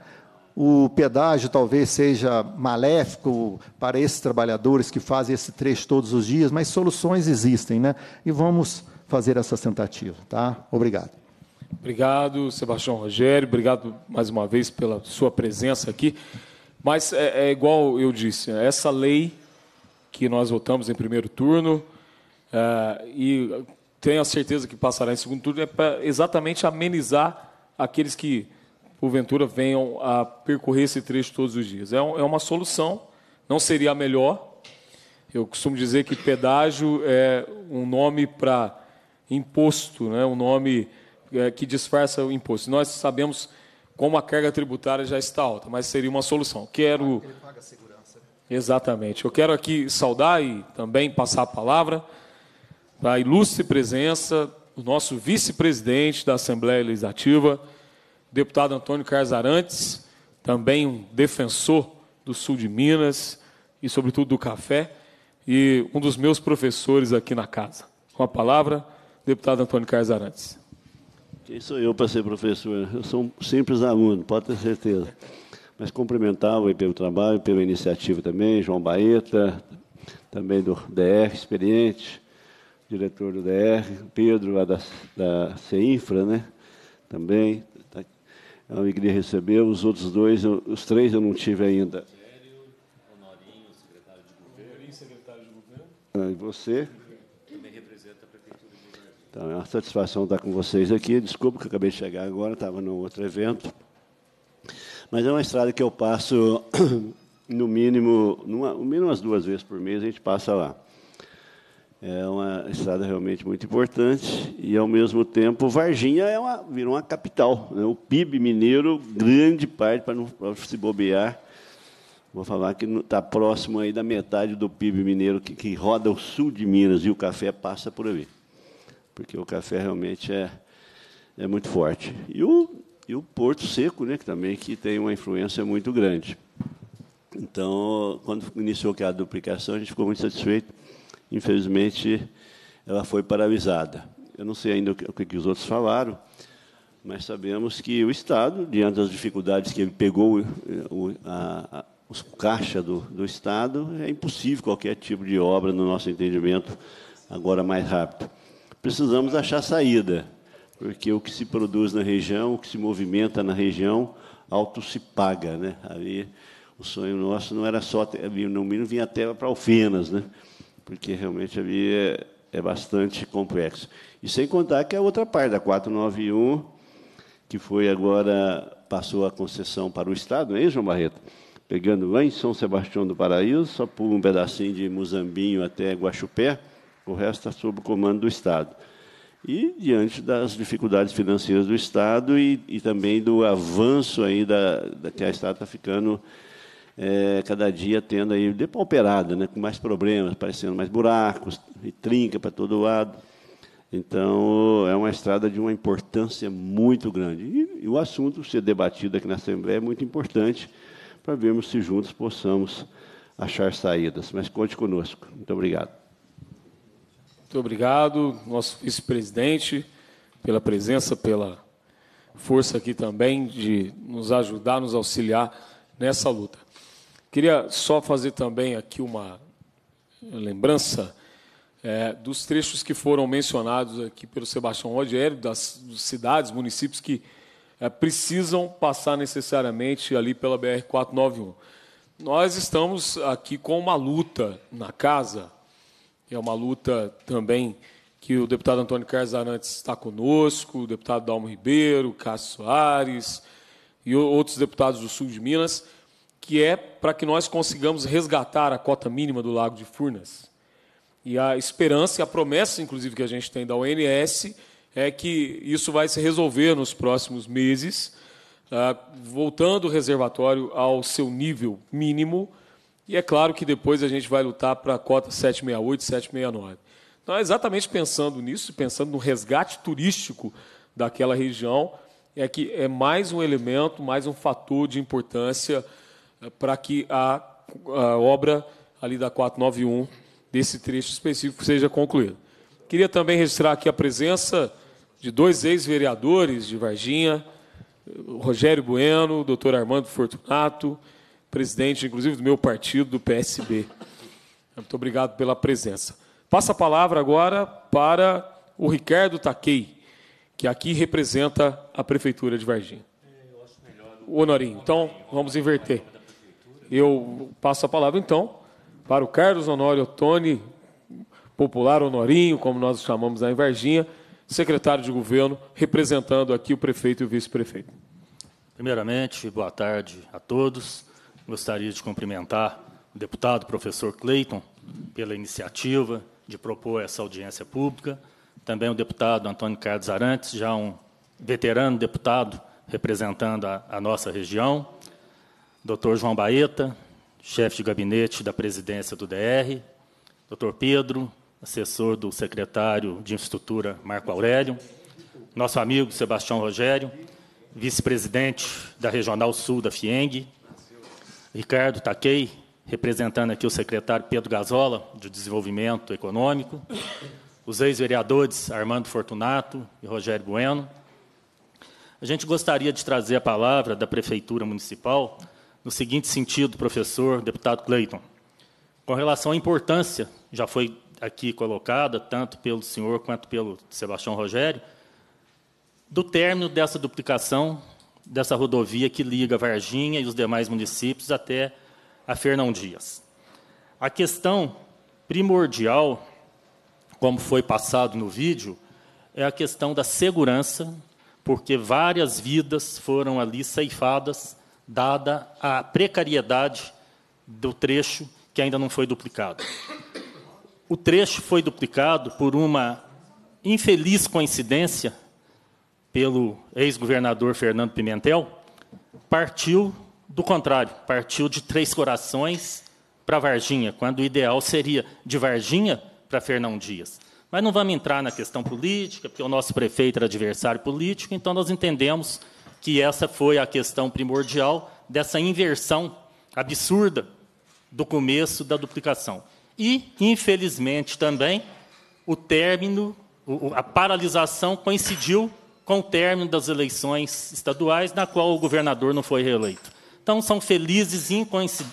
O pedágio talvez seja maléfico para esses trabalhadores que fazem esse trecho todos os dias, mas soluções existem, né? E vamos fazer essas tentativas, tá? Obrigado. Obrigado, Sebastião Rogério. Obrigado mais uma vez pela sua presença aqui. Mas é, é igual eu disse, né? essa lei que nós votamos em primeiro turno, é, e tenho a certeza que passará em segundo turno, é para exatamente amenizar aqueles que, porventura, venham a percorrer esse trecho todos os dias. É, um, é uma solução, não seria a melhor. Eu costumo dizer que pedágio é um nome para imposto, né? um nome é, que disfarça o imposto. Nós sabemos como a carga tributária já está alta, mas seria uma solução. Quero. Ele paga a segurança. Exatamente. Eu quero aqui saudar e também passar a palavra a ilustre presença do nosso vice-presidente da Assembleia Legislativa, deputado Antônio Carlos Arantes, também um defensor do sul de Minas e, sobretudo, do café, e um dos meus professores aqui na casa. Com a palavra, deputado Antônio Carlos Arantes. Quem sou eu para ser professor? Eu sou um simples aluno, pode ter certeza. Mas cumprimentar o pelo trabalho, pela iniciativa também, João Baeta, também do DR, experiente, diretor do DR, Pedro, lá da, da CEINFRA, né? Também. Tá, é uma alegria receber. Os outros dois, eu, os três eu não tive ainda. Honorinho, secretário de governo. Honorinho, secretário de governo. Ah, e você? Também representa a Prefeitura de Governo. Então, é uma satisfação estar com vocês aqui. Desculpa que acabei de chegar agora, estava num outro evento. Mas é uma estrada que eu passo, [CLEARS THROAT] no mínimo, numa, no mínimo umas duas vezes por mês, a gente passa lá. É uma estrada realmente muito importante e, ao mesmo tempo, Varginha é uma, virou uma capital. Né? O PIB mineiro, grande parte, para não se bobear, vou falar que está próximo aí da metade do PIB mineiro que, que roda o sul de Minas e o café passa por ali. Porque o café realmente é, é muito forte. E o, e o Porto Seco, né, que também que tem uma influência muito grande. Então, quando iniciou a duplicação, a gente ficou muito satisfeito infelizmente, ela foi paralisada. Eu não sei ainda o que, o que os outros falaram, mas sabemos que o Estado, diante das dificuldades que ele pegou eh, o, a, a, os caixa do, do Estado, é impossível qualquer tipo de obra, no nosso entendimento, agora mais rápido. Precisamos achar saída, porque o que se produz na região, o que se movimenta na região, alto se paga. Né? Ali, o sonho nosso não era só, no mínimo, vinha até para Alfenas, né? porque realmente ali é, é bastante complexo. E sem contar que a outra parte, da 491, que foi agora, passou a concessão para o Estado, não é, João Barreto? Pegando lá em São Sebastião do Paraíso, só por um pedacinho de Muzambinho até Guaxupé, o resto está sob o comando do Estado. E diante das dificuldades financeiras do Estado e, e também do avanço aí da, da que a Estado está ficando é, cada dia tendo aí, depauperada, né, com mais problemas, aparecendo mais buracos, e trinca para todo lado. Então, é uma estrada de uma importância muito grande. E, e o assunto ser debatido aqui na Assembleia é muito importante para vermos se juntos possamos achar saídas. Mas conte conosco. Muito obrigado. Muito obrigado, nosso vice-presidente, pela presença, pela força aqui também de nos ajudar, nos auxiliar nessa luta. Queria só fazer também aqui uma lembrança é, dos trechos que foram mencionados aqui pelo Sebastião Rogério, das cidades, municípios que é, precisam passar necessariamente ali pela BR-491. Nós estamos aqui com uma luta na casa, é uma luta também que o deputado Antônio Carlos Arantes está conosco, o deputado Dalmo Ribeiro, Cássio Soares e outros deputados do sul de Minas que é para que nós consigamos resgatar a cota mínima do Lago de Furnas. E a esperança e a promessa, inclusive, que a gente tem da ONS é que isso vai se resolver nos próximos meses, ah, voltando o reservatório ao seu nível mínimo. E é claro que depois a gente vai lutar para a cota 768, 769. Então, é exatamente pensando nisso, pensando no resgate turístico daquela região, é que é mais um elemento, mais um fator de importância para que a, a, obra ali da 491, desse trecho específico, seja concluída. Queria também registrar aqui a presença de dois ex-vereadores de Varginha, Rogério Bueno, doutor Armando Fortunato, presidente, inclusive, do meu partido, do PSB. Muito obrigado pela presença. Passa a palavra agora para o Ricardo Taquei, que aqui representa a Prefeitura de Varginha. É, o Honorinho. Então, vamos inverter eu passo a palavra, então, para o Carlos Honório Tony, popular Honorinho, como nós chamamos lá em Varginha, secretário de governo, representando aqui o prefeito e o vice-prefeito. Primeiramente, boa tarde a todos. Gostaria de cumprimentar o deputado professor Cleiton pela iniciativa de propor essa audiência pública. Também o deputado Antônio Carlos Arantes, já um veterano deputado representando a, a nossa região Dr. João Baeta, chefe de gabinete da presidência do DR, Dr. Pedro, assessor do secretário de Infraestrutura Marco Aurélio, nosso amigo Sebastião Rogério, vice-presidente da Regional Sul da FIENG, Ricardo Taquei, representando aqui o secretário Pedro Gazola, de Desenvolvimento Econômico, os ex-vereadores Armando Fortunato e Rogério Bueno. A gente gostaria de trazer a palavra da Prefeitura Municipal no seguinte sentido, professor, deputado Clayton. Com relação à importância, já foi aqui colocada, tanto pelo senhor quanto pelo Sebastião Rogério, do término dessa duplicação dessa rodovia que liga Varginha e os demais municípios até a Fernão Dias. A questão primordial, como foi passado no vídeo, é a questão da segurança, porque várias vidas foram ali ceifadas dada a precariedade do trecho que ainda não foi duplicado. O trecho foi duplicado por uma infeliz coincidência pelo ex-governador Fernando Pimentel, partiu do contrário, partiu de Três Corações para Varginha, quando o ideal seria de Varginha para Fernão Dias. Mas não vamos entrar na questão política, porque o nosso prefeito era adversário político, então nós entendemos que essa foi a questão primordial dessa inversão absurda do começo da duplicação. E, infelizmente também, o término, a paralisação coincidiu com o término das eleições estaduais, na qual o governador não foi reeleito. Então, são felizes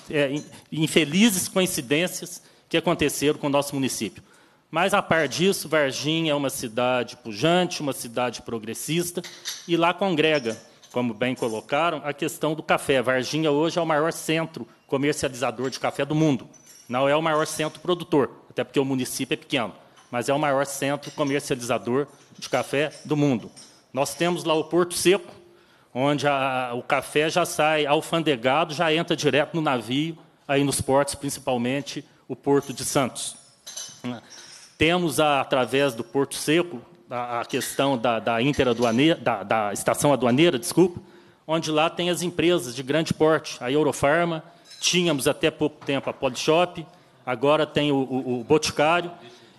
é, infelizes coincidências que aconteceram com o nosso município. Mas, a par disso, Varginha é uma cidade pujante, uma cidade progressista, e lá congrega como bem colocaram, a questão do café. Varginha hoje é o maior centro comercializador de café do mundo. Não é o maior centro produtor, até porque o município é pequeno, mas é o maior centro comercializador de café do mundo. Nós temos lá o Porto Seco, onde a, o café já sai alfandegado, já entra direto no navio, aí nos portos, principalmente o Porto de Santos. Temos, a, através do Porto Seco, a, a questão da, da, da, da estação aduaneira, desculpa, onde lá tem as empresas de grande porte, a Eurofarma, tínhamos até pouco tempo a Polishop, agora tem o, o, o Boticário.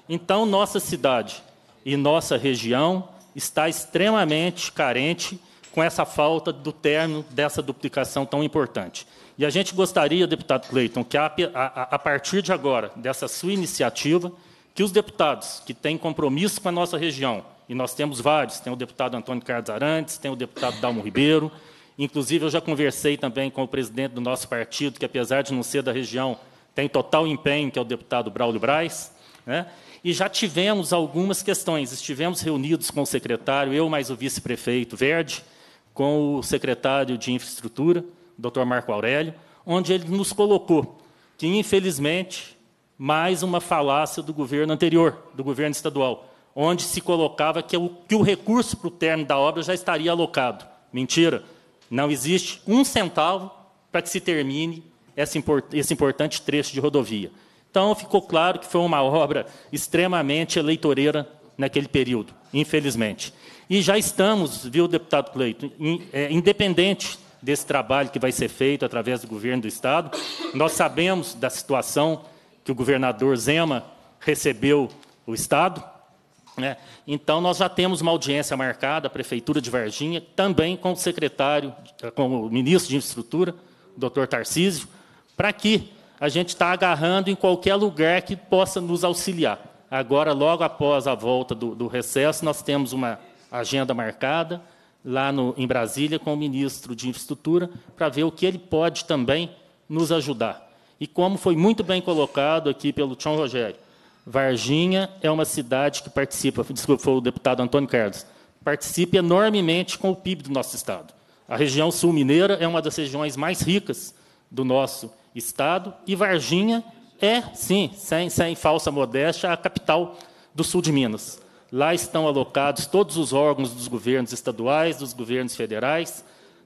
Então, nossa cidade e nossa região está extremamente carente com essa falta do término dessa duplicação tão importante. E a gente gostaria, deputado Cleiton, que a, a, a partir de agora, dessa sua iniciativa, que os deputados que têm compromisso com a nossa região, e nós temos vários, tem o deputado Antônio Carlos Arantes, tem o deputado Dalmo Ribeiro, inclusive eu já conversei também com o presidente do nosso partido, que apesar de não ser da região, tem total empenho, que é o deputado Braulio Braz, né? e já tivemos algumas questões, estivemos reunidos com o secretário, eu mais o vice-prefeito Verde, com o secretário de infraestrutura, Dr. Marco Aurélio, onde ele nos colocou que, infelizmente, mais uma falácia do governo anterior, do governo estadual, onde se colocava que o, que o recurso para o término da obra já estaria alocado. Mentira. Não existe um centavo para que se termine esse, import, esse importante trecho de rodovia. Então, ficou claro que foi uma obra extremamente eleitoreira naquele período, infelizmente. E já estamos, viu, deputado Cleito, in, é, independente desse trabalho que vai ser feito através do governo do Estado, nós sabemos da situação que o governador Zema recebeu o Estado. Né? Então, nós já temos uma audiência marcada, a Prefeitura de Varginha, também com o secretário, com o ministro de Infraestrutura, o doutor Tarcísio, para que a gente está agarrando em qualquer lugar que possa nos auxiliar. Agora, logo após a volta do, do recesso, nós temos uma agenda marcada lá no, em Brasília com o ministro de Infraestrutura para ver o que ele pode também nos ajudar. E como foi muito bem colocado aqui pelo Tião Rogério, Varginha é uma cidade que participa, desculpa, foi o deputado Antônio Carlos, participa enormemente com o PIB do nosso Estado. A região sul mineira é uma das regiões mais ricas do nosso Estado e Varginha é, sim, sem, sem falsa modéstia, a capital do sul de Minas. Lá estão alocados todos os órgãos dos governos estaduais, dos governos federais,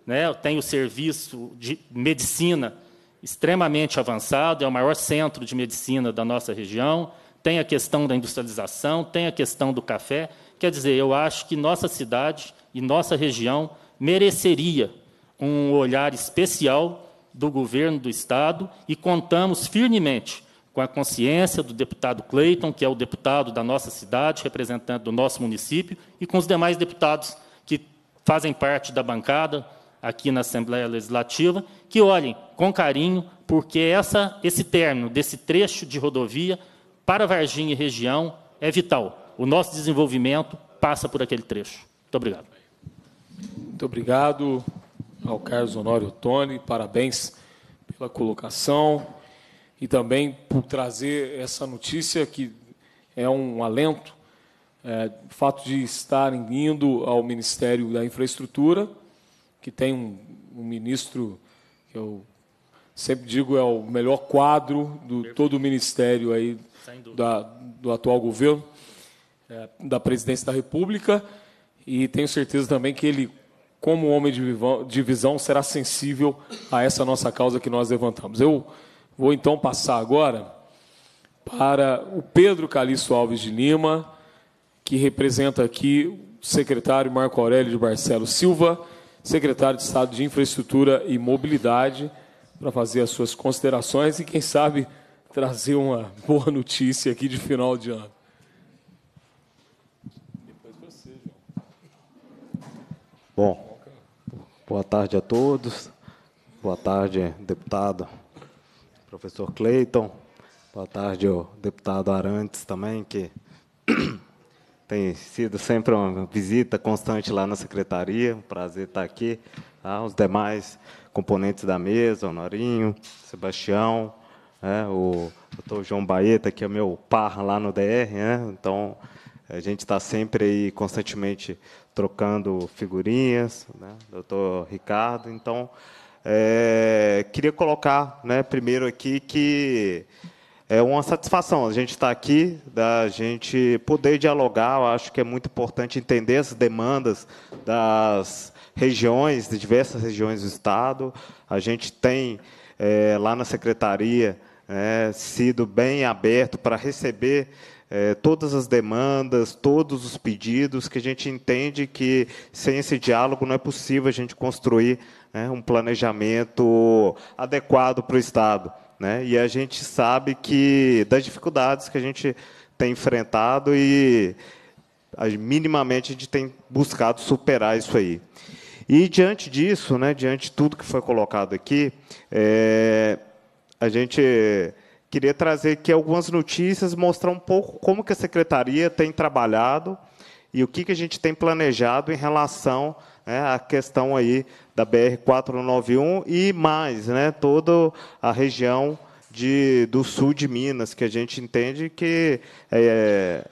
né? tem o serviço de medicina extremamente avançado, é o maior centro de medicina da nossa região, tem a questão da industrialização, tem a questão do café. Quer dizer, eu acho que nossa cidade e nossa região mereceria um olhar especial do governo do Estado e contamos firmemente com a consciência do deputado Cleiton, que é o deputado da nossa cidade, representante do nosso município, e com os demais deputados que fazem parte da bancada, aqui na Assembleia Legislativa, que olhem com carinho, porque essa, esse término desse trecho de rodovia para Varginha e região é vital. O nosso desenvolvimento passa por aquele trecho. Muito obrigado. Muito obrigado ao Carlos Honório Tony, parabéns pela colocação e também por trazer essa notícia que é um alento. É, o fato de estarem indo ao Ministério da Infraestrutura que tem um, um ministro que eu sempre digo é o melhor quadro do todo o ministério aí da, do atual governo, é, da presidência da República, e tenho certeza também que ele, como homem de visão, será sensível a essa nossa causa que nós levantamos. Eu vou então passar agora para o Pedro Caliço Alves de Lima, que representa aqui o secretário Marco Aurélio de Barcelos Silva secretário de Estado de Infraestrutura e Mobilidade, para fazer as suas considerações e, quem sabe, trazer uma boa notícia aqui de final de ano. Bom, boa tarde a todos. Boa tarde, deputado professor Cleiton. Boa tarde, ao deputado Arantes também, que tem sido sempre uma visita constante lá na secretaria. Um prazer estar aqui. Ah, os demais componentes da mesa, Honorinho, Sebastião, é, o doutor João Baeta, que é meu par lá no DR. Né? Então, a gente está sempre aí, constantemente trocando figurinhas, né? doutor Ricardo. Então, é, queria colocar né, primeiro aqui que é uma satisfação a gente estar tá aqui, da gente poder dialogar. Eu acho que é muito importante entender as demandas das regiões, de diversas regiões do Estado. A gente tem, é, lá na Secretaria, é, sido bem aberto para receber é, todas as demandas, todos os pedidos, que a gente entende que sem esse diálogo não é possível a gente construir né, um planejamento adequado para o Estado. Né? E a gente sabe que das dificuldades que a gente tem enfrentado e ah, minimamente a gente tem buscado superar isso aí. E diante disso, né, diante de tudo que foi colocado aqui, é, a gente queria trazer aqui algumas notícias, mostrar um pouco como que a secretaria tem trabalhado e o que, que a gente tem planejado em relação né, à questão aí da BR-491 e mais, né, toda a região de, do sul de Minas, que a gente entende que é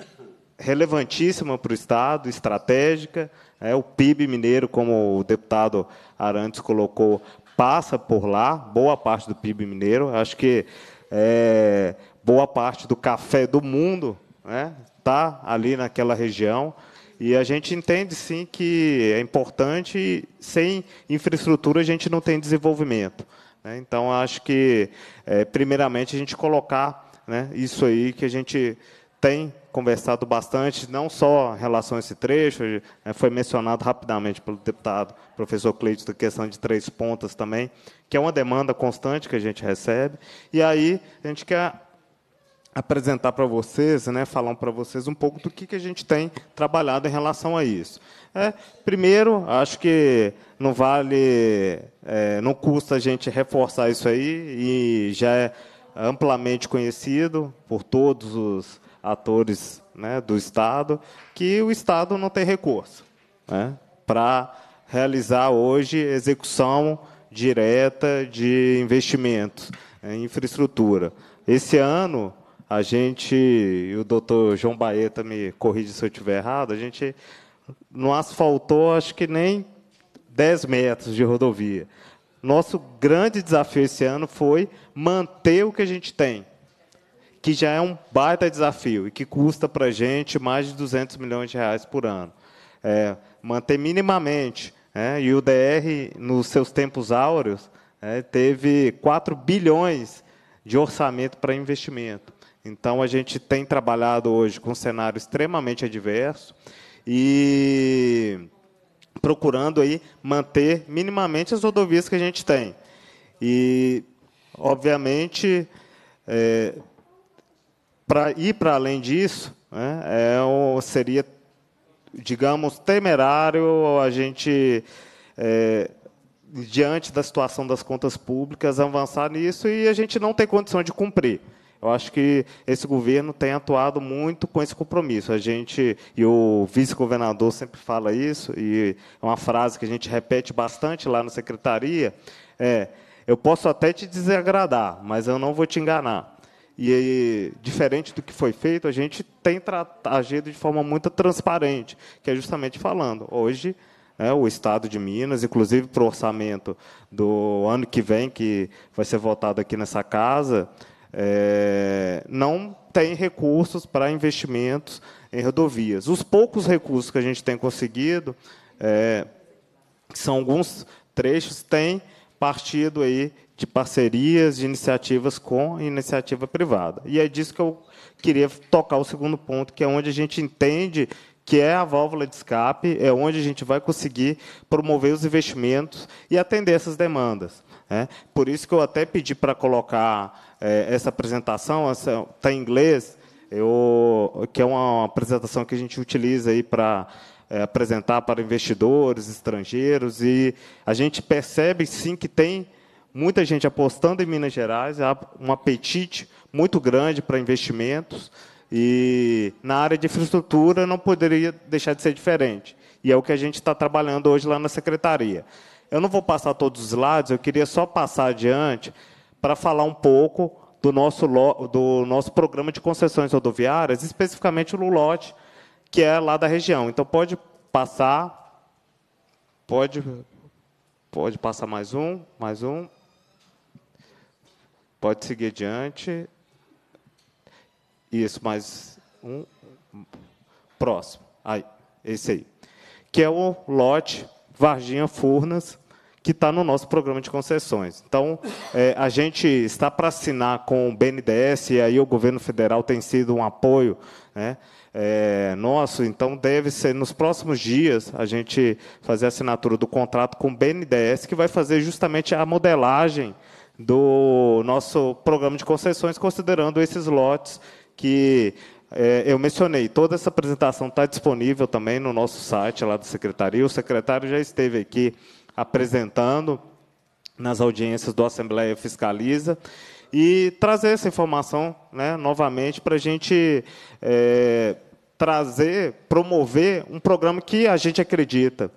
relevantíssima para o Estado, estratégica. É, o PIB mineiro, como o deputado Arantes colocou, passa por lá, boa parte do PIB mineiro. Acho que é, boa parte do café do mundo está né, tá ali naquela região. E a gente entende sim que é importante, sem infraestrutura a gente não tem desenvolvimento. Né? Então acho que, é, primeiramente, a gente colocar né, isso aí que a gente tem conversado bastante, não só em relação a esse trecho, né, foi mencionado rapidamente pelo deputado professor Cleiton da questão de três pontas também, que é uma demanda constante que a gente recebe, e aí a gente quer apresentar para vocês, né, falar para vocês um pouco do que, que a gente tem trabalhado em relação a isso. É, primeiro, acho que não vale, é, não custa a gente reforçar isso aí e já é amplamente conhecido por todos os atores né, do Estado que o Estado não tem recurso né, para realizar hoje execução direta de investimentos em infraestrutura. Esse ano a gente, e o doutor João Baeta me corrige se eu estiver errado, a gente não asfaltou acho que nem 10 metros de rodovia. Nosso grande desafio esse ano foi manter o que a gente tem, que já é um baita desafio e que custa para a gente mais de 200 milhões de reais por ano. É, manter minimamente. É, e o DR, nos seus tempos áureos, é, teve 4 bilhões de orçamento para investimento. Então, a gente tem trabalhado hoje com um cenário extremamente adverso e procurando aí manter minimamente as rodovias que a gente tem. E, obviamente, é, para ir para além disso, né, é seria, digamos, temerário a gente, é, diante da situação das contas públicas, avançar nisso e a gente não ter condição de cumprir. Eu acho que esse governo tem atuado muito com esse compromisso. A gente, e o vice-governador sempre fala isso, e é uma frase que a gente repete bastante lá na secretaria, é, eu posso até te desagradar, mas eu não vou te enganar. E, diferente do que foi feito, a gente tem agido de forma muito transparente, que é justamente falando, hoje é, o Estado de Minas, inclusive para o orçamento do ano que vem, que vai ser votado aqui nessa casa, é, não tem recursos para investimentos em rodovias. Os poucos recursos que a gente tem conseguido, é, são alguns trechos, têm partido aí de parcerias, de iniciativas com iniciativa privada. E é disso que eu queria tocar o segundo ponto, que é onde a gente entende que é a válvula de escape, é onde a gente vai conseguir promover os investimentos e atender essas demandas. Né? Por isso que eu até pedi para colocar é, essa apresentação, está em inglês, eu, que é uma apresentação que a gente utiliza aí para é, apresentar para investidores estrangeiros e a gente percebe sim que tem muita gente apostando em Minas Gerais, há um apetite muito grande para investimentos e na área de infraestrutura não poderia deixar de ser diferente. E é o que a gente está trabalhando hoje lá na secretaria. Eu não vou passar todos os lados, eu queria só passar adiante para falar um pouco do nosso, do nosso programa de concessões rodoviárias, especificamente no lote que é lá da região. Então, pode passar. Pode, pode passar mais um, mais um. Pode seguir adiante. Isso, mais um. Próximo. Aí, esse aí. Que é o lote Varginha Furnas, que está no nosso programa de concessões. Então, é, a gente está para assinar com o BNDES, e aí o governo federal tem sido um apoio né, é, nosso, então deve ser nos próximos dias a gente fazer a assinatura do contrato com o BNDES, que vai fazer justamente a modelagem do nosso programa de concessões, considerando esses lotes que é, eu mencionei, toda essa apresentação está disponível também no nosso site lá da secretaria. O secretário já esteve aqui apresentando nas audiências do Assembleia Fiscaliza e trazer essa informação né, novamente para a gente é, trazer, promover um programa que a gente acredita,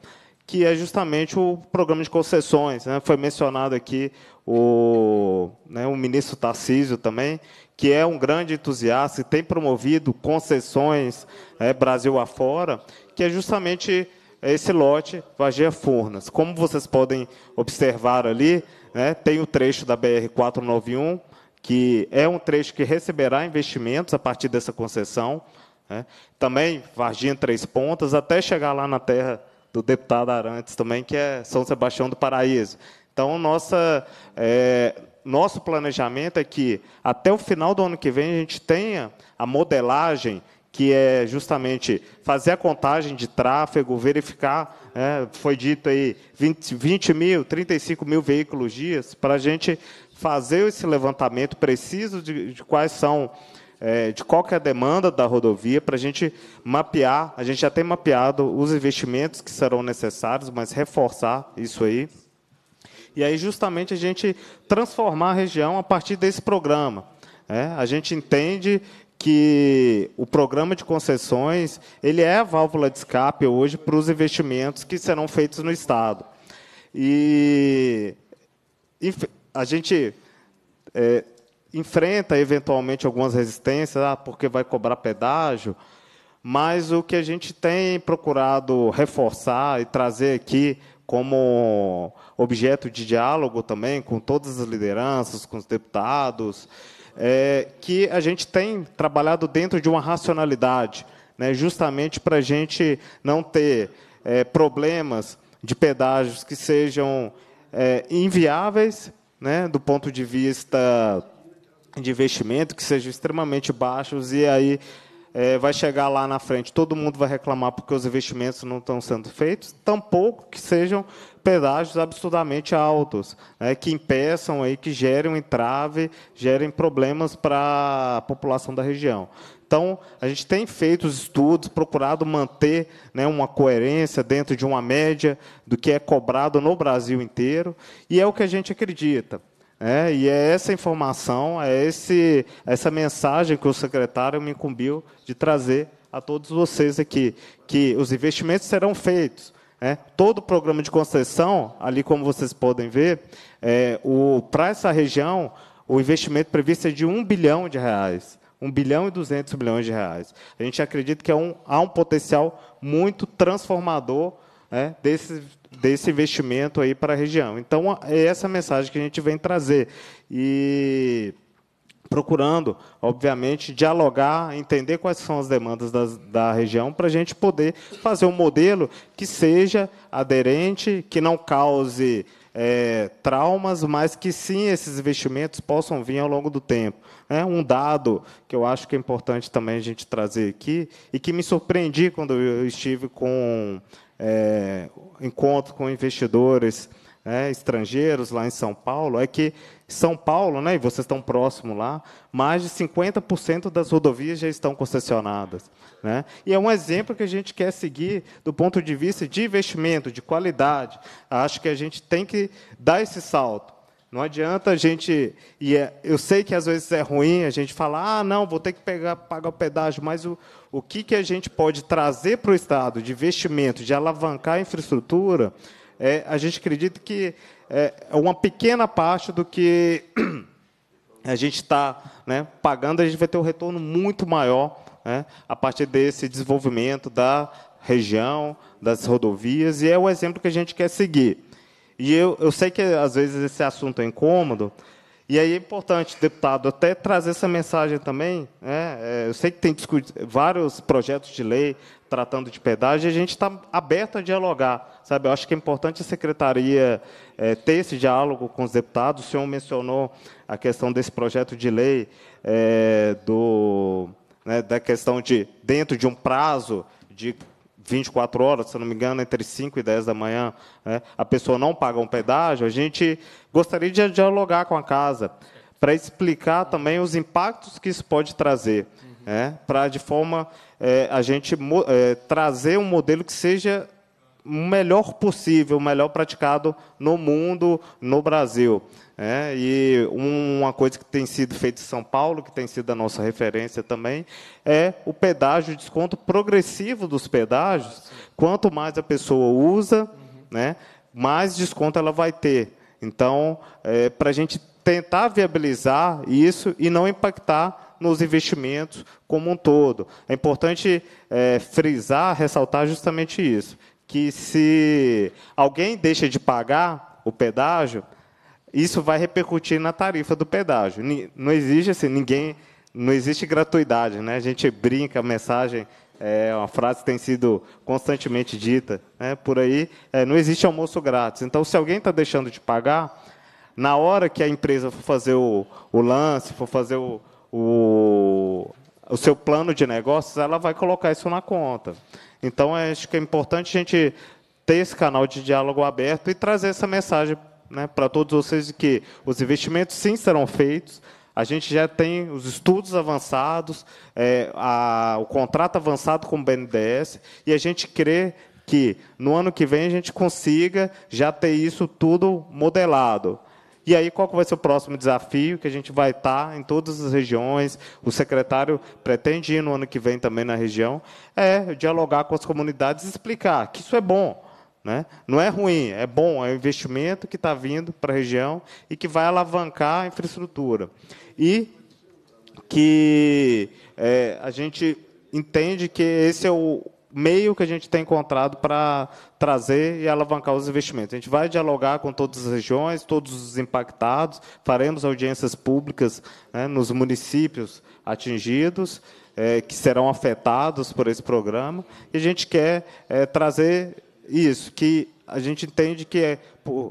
que é justamente o programa de concessões. Né? Foi mencionado aqui o, né, o ministro Tarcísio também, que é um grande entusiasta e tem promovido concessões né, Brasil afora, que é justamente é esse lote Vagia Furnas. Como vocês podem observar ali, né, tem o trecho da BR-491, que é um trecho que receberá investimentos a partir dessa concessão. Né. Também Varginha Três Pontas, até chegar lá na terra do deputado Arantes também, que é São Sebastião do Paraíso. Então, nossa, é, nosso planejamento é que até o final do ano que vem a gente tenha a modelagem que é justamente fazer a contagem de tráfego, verificar, é, foi dito aí, 20, 20 mil, 35 mil veículos dias, para a gente fazer esse levantamento preciso de, de quais são, é, de qual é a demanda da rodovia, para a gente mapear, a gente já tem mapeado os investimentos que serão necessários, mas reforçar isso aí. E aí, justamente, a gente transformar a região a partir desse programa. É, a gente entende que o programa de concessões ele é a válvula de escape hoje para os investimentos que serão feitos no Estado. E a gente é, enfrenta eventualmente algumas resistências, ah, porque vai cobrar pedágio, mas o que a gente tem procurado reforçar e trazer aqui como objeto de diálogo também com todas as lideranças, com os deputados, é, que a gente tem trabalhado dentro de uma racionalidade, né, justamente para a gente não ter é, problemas de pedágios que sejam é, inviáveis né, do ponto de vista de investimento, que sejam extremamente baixos, e aí é, vai chegar lá na frente, todo mundo vai reclamar porque os investimentos não estão sendo feitos, tampouco que sejam pedágios absurdamente altos, né, que impeçam, aí, que gerem um entrave, gerem problemas para a população da região. Então, a gente tem feito os estudos, procurado manter né, uma coerência dentro de uma média do que é cobrado no Brasil inteiro, e é o que a gente acredita. É, e é essa informação, é esse, essa mensagem que o secretário me incumbiu de trazer a todos vocês aqui, que os investimentos serão feitos, é, todo o programa de concessão, ali como vocês podem ver, é, para essa região, o investimento previsto é de 1 bilhão de reais. 1 bilhão e 200 milhões de reais. A gente acredita que é um, há um potencial muito transformador é, desse, desse investimento aí para a região. Então, é essa mensagem que a gente vem trazer. E procurando, obviamente, dialogar, entender quais são as demandas das, da região, para a gente poder fazer um modelo que seja aderente, que não cause é, traumas, mas que sim esses investimentos possam vir ao longo do tempo. É um dado que eu acho que é importante também a gente trazer aqui e que me surpreendi quando eu estive com é, encontro com investidores é, estrangeiros lá em São Paulo é que são Paulo, né, e vocês estão próximo lá, mais de 50% das rodovias já estão concessionadas. Né? E é um exemplo que a gente quer seguir do ponto de vista de investimento, de qualidade. Acho que a gente tem que dar esse salto. Não adianta a gente. E é, eu sei que às vezes é ruim a gente falar, ah, não, vou ter que pegar, pagar o pedágio, mas o, o que, que a gente pode trazer para o Estado de investimento, de alavancar a infraestrutura, é, a gente acredita que é, é uma pequena parte do que [CLEARS THROAT] a gente está né, pagando, a gente vai ter um retorno muito maior né, a partir desse desenvolvimento da região, das rodovias, e é o exemplo que a gente quer seguir. E eu, eu sei que, às vezes, esse assunto é incômodo, e aí é importante, deputado, até trazer essa mensagem também. Né? É, eu sei que tem vários projetos de lei, tratando de pedágio, a gente está aberto a dialogar. Sabe? Eu acho que é importante a secretaria é, ter esse diálogo com os deputados. O senhor mencionou a questão desse projeto de lei é, do, né, da questão de, dentro de um prazo de 24 horas, se não me engano, entre 5 e 10 da manhã, né, a pessoa não paga um pedágio, a gente gostaria de dialogar com a casa para explicar também os impactos que isso pode trazer é, para de forma é, a gente é, trazer um modelo que seja o melhor possível, o melhor praticado no mundo, no Brasil. É, e uma coisa que tem sido feita em São Paulo, que tem sido a nossa referência também, é o pedágio, o desconto progressivo dos pedágios. Quanto mais a pessoa usa, né, mais desconto ela vai ter. Então, é, para a gente tentar viabilizar isso e não impactar nos investimentos como um todo. É importante é, frisar, ressaltar justamente isso, que se alguém deixa de pagar o pedágio, isso vai repercutir na tarifa do pedágio. Não existe assim, ninguém, não existe gratuidade, né? A gente brinca, a mensagem é uma frase que tem sido constantemente dita né, por aí, é, não existe almoço grátis. Então, se alguém está deixando de pagar, na hora que a empresa for fazer o, o lance, for fazer o, o, o seu plano de negócios, ela vai colocar isso na conta. Então, acho que é importante a gente ter esse canal de diálogo aberto e trazer essa mensagem né, para todos vocês de que os investimentos sim serão feitos, a gente já tem os estudos avançados, é, a, o contrato avançado com o BNDES, e a gente crê que no ano que vem a gente consiga já ter isso tudo modelado. E aí, qual vai ser o próximo desafio? Que a gente vai estar tá em todas as regiões, o secretário pretende ir no ano que vem também na região, é dialogar com as comunidades e explicar que isso é bom. Né? Não é ruim, é bom, é um investimento que está vindo para a região e que vai alavancar a infraestrutura. E que é, a gente entende que esse é o, meio que a gente tem encontrado para trazer e alavancar os investimentos. A gente vai dialogar com todas as regiões, todos os impactados, faremos audiências públicas né, nos municípios atingidos. É, que serão afetados por esse programa, e a gente quer é, trazer isso, que a gente entende que é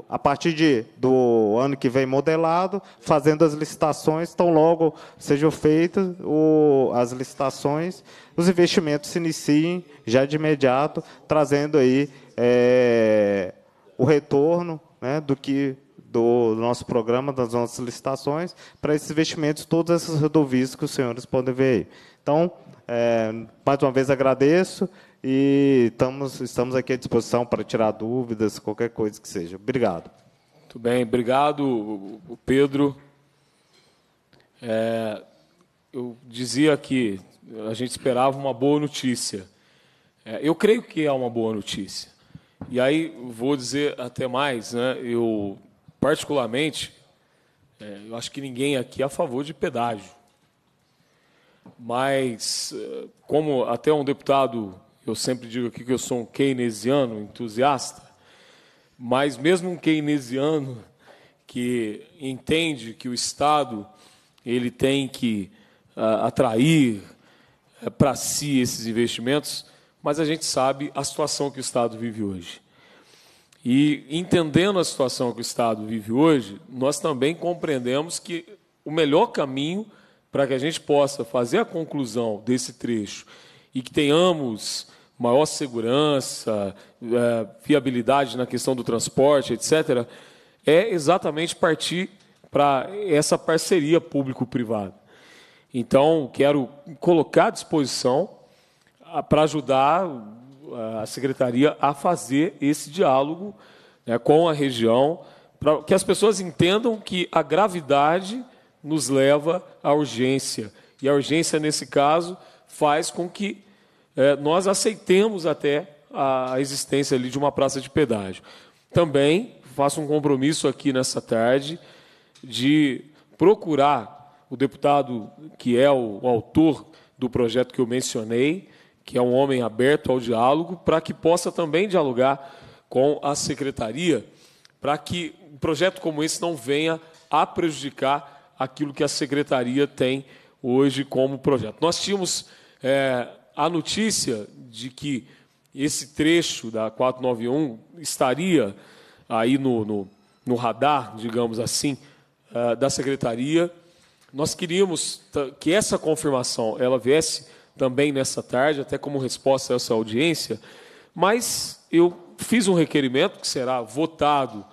a partir de, do ano que vem modelado, fazendo as licitações, tão logo sejam feitas o, as licitações, os investimentos se iniciem já de imediato, trazendo aí é, o retorno né, do que do nosso programa, das nossas licitações, para esses investimentos, todas essas rodovias que os senhores podem ver aí. Então, é, mais uma vez agradeço e estamos, estamos aqui à disposição para tirar dúvidas, qualquer coisa que seja. Obrigado. Muito bem, obrigado, Pedro. É, eu dizia que a gente esperava uma boa notícia. É, eu creio que é uma boa notícia. E aí vou dizer até mais, né? Eu particularmente, é, eu acho que ninguém aqui é a favor de pedágio. Mas é, como até um deputado eu sempre digo aqui que eu sou um keynesiano, entusiasta, mas mesmo um keynesiano que entende que o Estado ele tem que uh, atrair uh, eh, para si esses investimentos, mas a gente sabe a situação que o Estado vive hoje. E entendendo a situação que o Estado vive hoje, nós também compreendemos que o melhor caminho para que a gente possa fazer a conclusão desse trecho e que tenhamos maior segurança, é, fiabilidade na questão do transporte, etc., é exatamente partir para essa parceria público-privada. Então, quero colocar à disposição ah, para ajudar ah, a secretaria a fazer esse diálogo né, com a região, para que as pessoas entendam que a gravidade nos leva à urgência. E a urgência, nesse caso, faz com que é, nós aceitemos até a existência ali de uma praça de pedágio. Também faço um compromisso aqui nessa tarde de procurar o deputado que é o, o autor do projeto que eu mencionei, que é um homem aberto ao diálogo, para que possa também dialogar com a secretaria, para que um projeto como esse não venha a prejudicar aquilo que a secretaria tem hoje como projeto. Nós tínhamos é, a notícia de que esse trecho da 491 estaria aí no, no, no radar, digamos assim, uh, da secretaria. Nós queríamos que essa confirmação ela viesse também nessa tarde, até como resposta a essa audiência, mas eu fiz um requerimento que será votado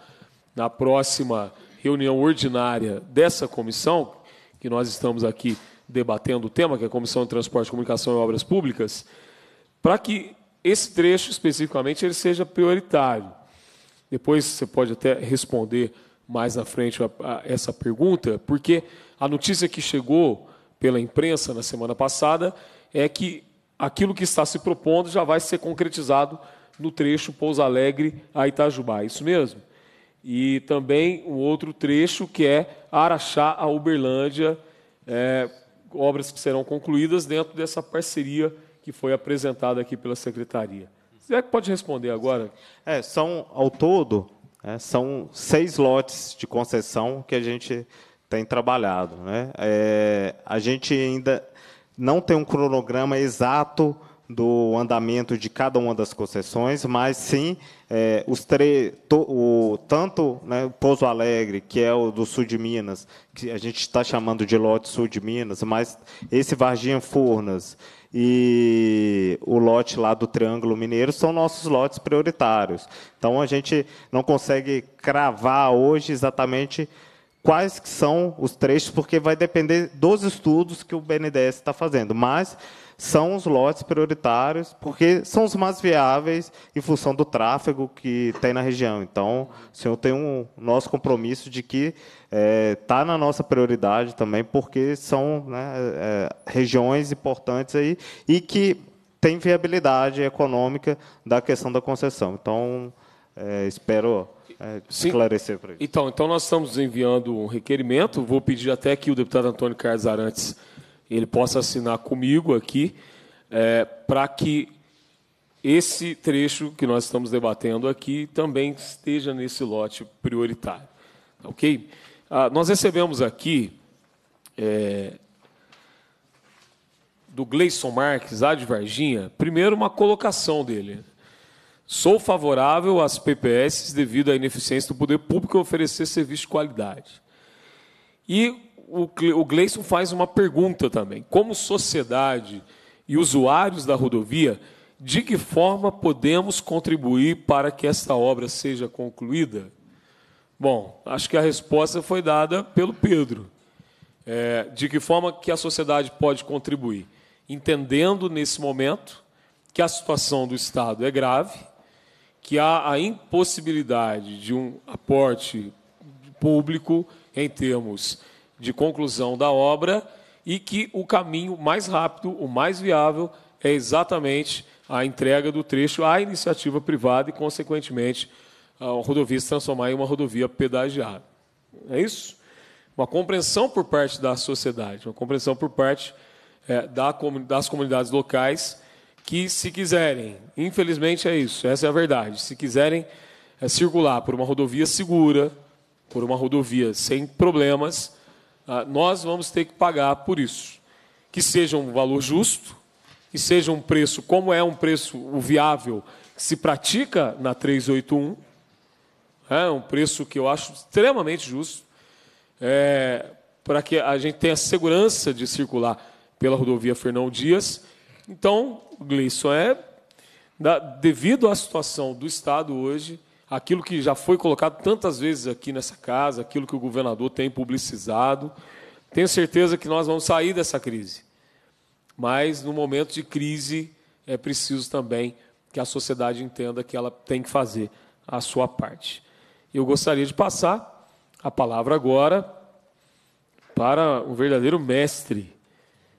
na próxima reunião ordinária dessa comissão, que nós estamos aqui debatendo o tema, que é a Comissão de Transporte, Comunicação e Obras Públicas, para que esse trecho especificamente ele seja prioritário. Depois você pode até responder mais na frente a, a essa pergunta, porque a notícia que chegou pela imprensa na semana passada é que aquilo que está se propondo já vai ser concretizado no trecho Pouso Alegre a Itajubá. É isso mesmo? E também um outro trecho que é Araxá a Uberlândia, é, obras que serão concluídas dentro dessa parceria que foi apresentada aqui pela secretaria. Zé pode responder agora. É, são ao todo é, são seis lotes de concessão que a gente tem trabalhado, né? É, a gente ainda não tem um cronograma exato do andamento de cada uma das concessões, mas sim é, os três, o, tanto né, o Pouso Alegre, que é o do sul de Minas, que a gente está chamando de lote sul de Minas, mas esse Varginha Furnas e o lote lá do Triângulo Mineiro são nossos lotes prioritários. Então a gente não consegue cravar hoje exatamente quais que são os trechos, porque vai depender dos estudos que o BNDES está fazendo. Mas são os lotes prioritários, porque são os mais viáveis em função do tráfego que tem na região. Então, o senhor tem um nosso compromisso de que está é, tá na nossa prioridade também, porque são né, é, é regiões importantes aí e que tem viabilidade econômica da questão da concessão. Então, é, espero é, esclarecer para ele. Então, então, nós estamos enviando um requerimento. Vou pedir até que o deputado Antônio Carlos Arantes ele possa assinar comigo aqui, é, para que esse trecho que nós estamos debatendo aqui também esteja nesse lote prioritário. Tá ok? Ah, nós recebemos aqui é, do Gleison Marques, lá de Varginha, primeiro uma colocação dele. Sou favorável às PPS devido à ineficiência do poder público em oferecer serviço de qualidade. E o, o Gleison faz uma pergunta também. Como sociedade e usuários da rodovia, de que forma podemos contribuir para que esta obra seja concluída? Bom, acho que a resposta foi dada pelo Pedro. É, de que forma que a sociedade pode contribuir? Entendendo nesse momento que a situação do Estado é grave, que há a impossibilidade de um aporte público em termos de conclusão da obra e que o caminho mais rápido, o mais viável, é exatamente a entrega do trecho à iniciativa privada e, consequentemente, a rodovia se transformar em uma rodovia pedagiada. É isso? Uma compreensão por parte da sociedade, uma compreensão por parte é, da, das comunidades locais que, se quiserem, infelizmente é isso, essa é a verdade, se quiserem é, circular por uma rodovia segura, por uma rodovia sem problemas, ah, nós vamos ter que pagar por isso. Que seja um valor justo, que seja um preço, como é um preço viável que se pratica na 381, é um preço que eu acho extremamente justo, é, para que a gente tenha segurança de circular pela rodovia Fernão Dias. Então, Gleison, é devido à situação do Estado hoje, aquilo que já foi colocado tantas vezes aqui nessa casa, aquilo que o governador tem publicizado. Tenho certeza que nós vamos sair dessa crise. Mas no momento de crise é preciso também que a sociedade entenda que ela tem que fazer a sua parte. Eu gostaria de passar a palavra agora para um verdadeiro mestre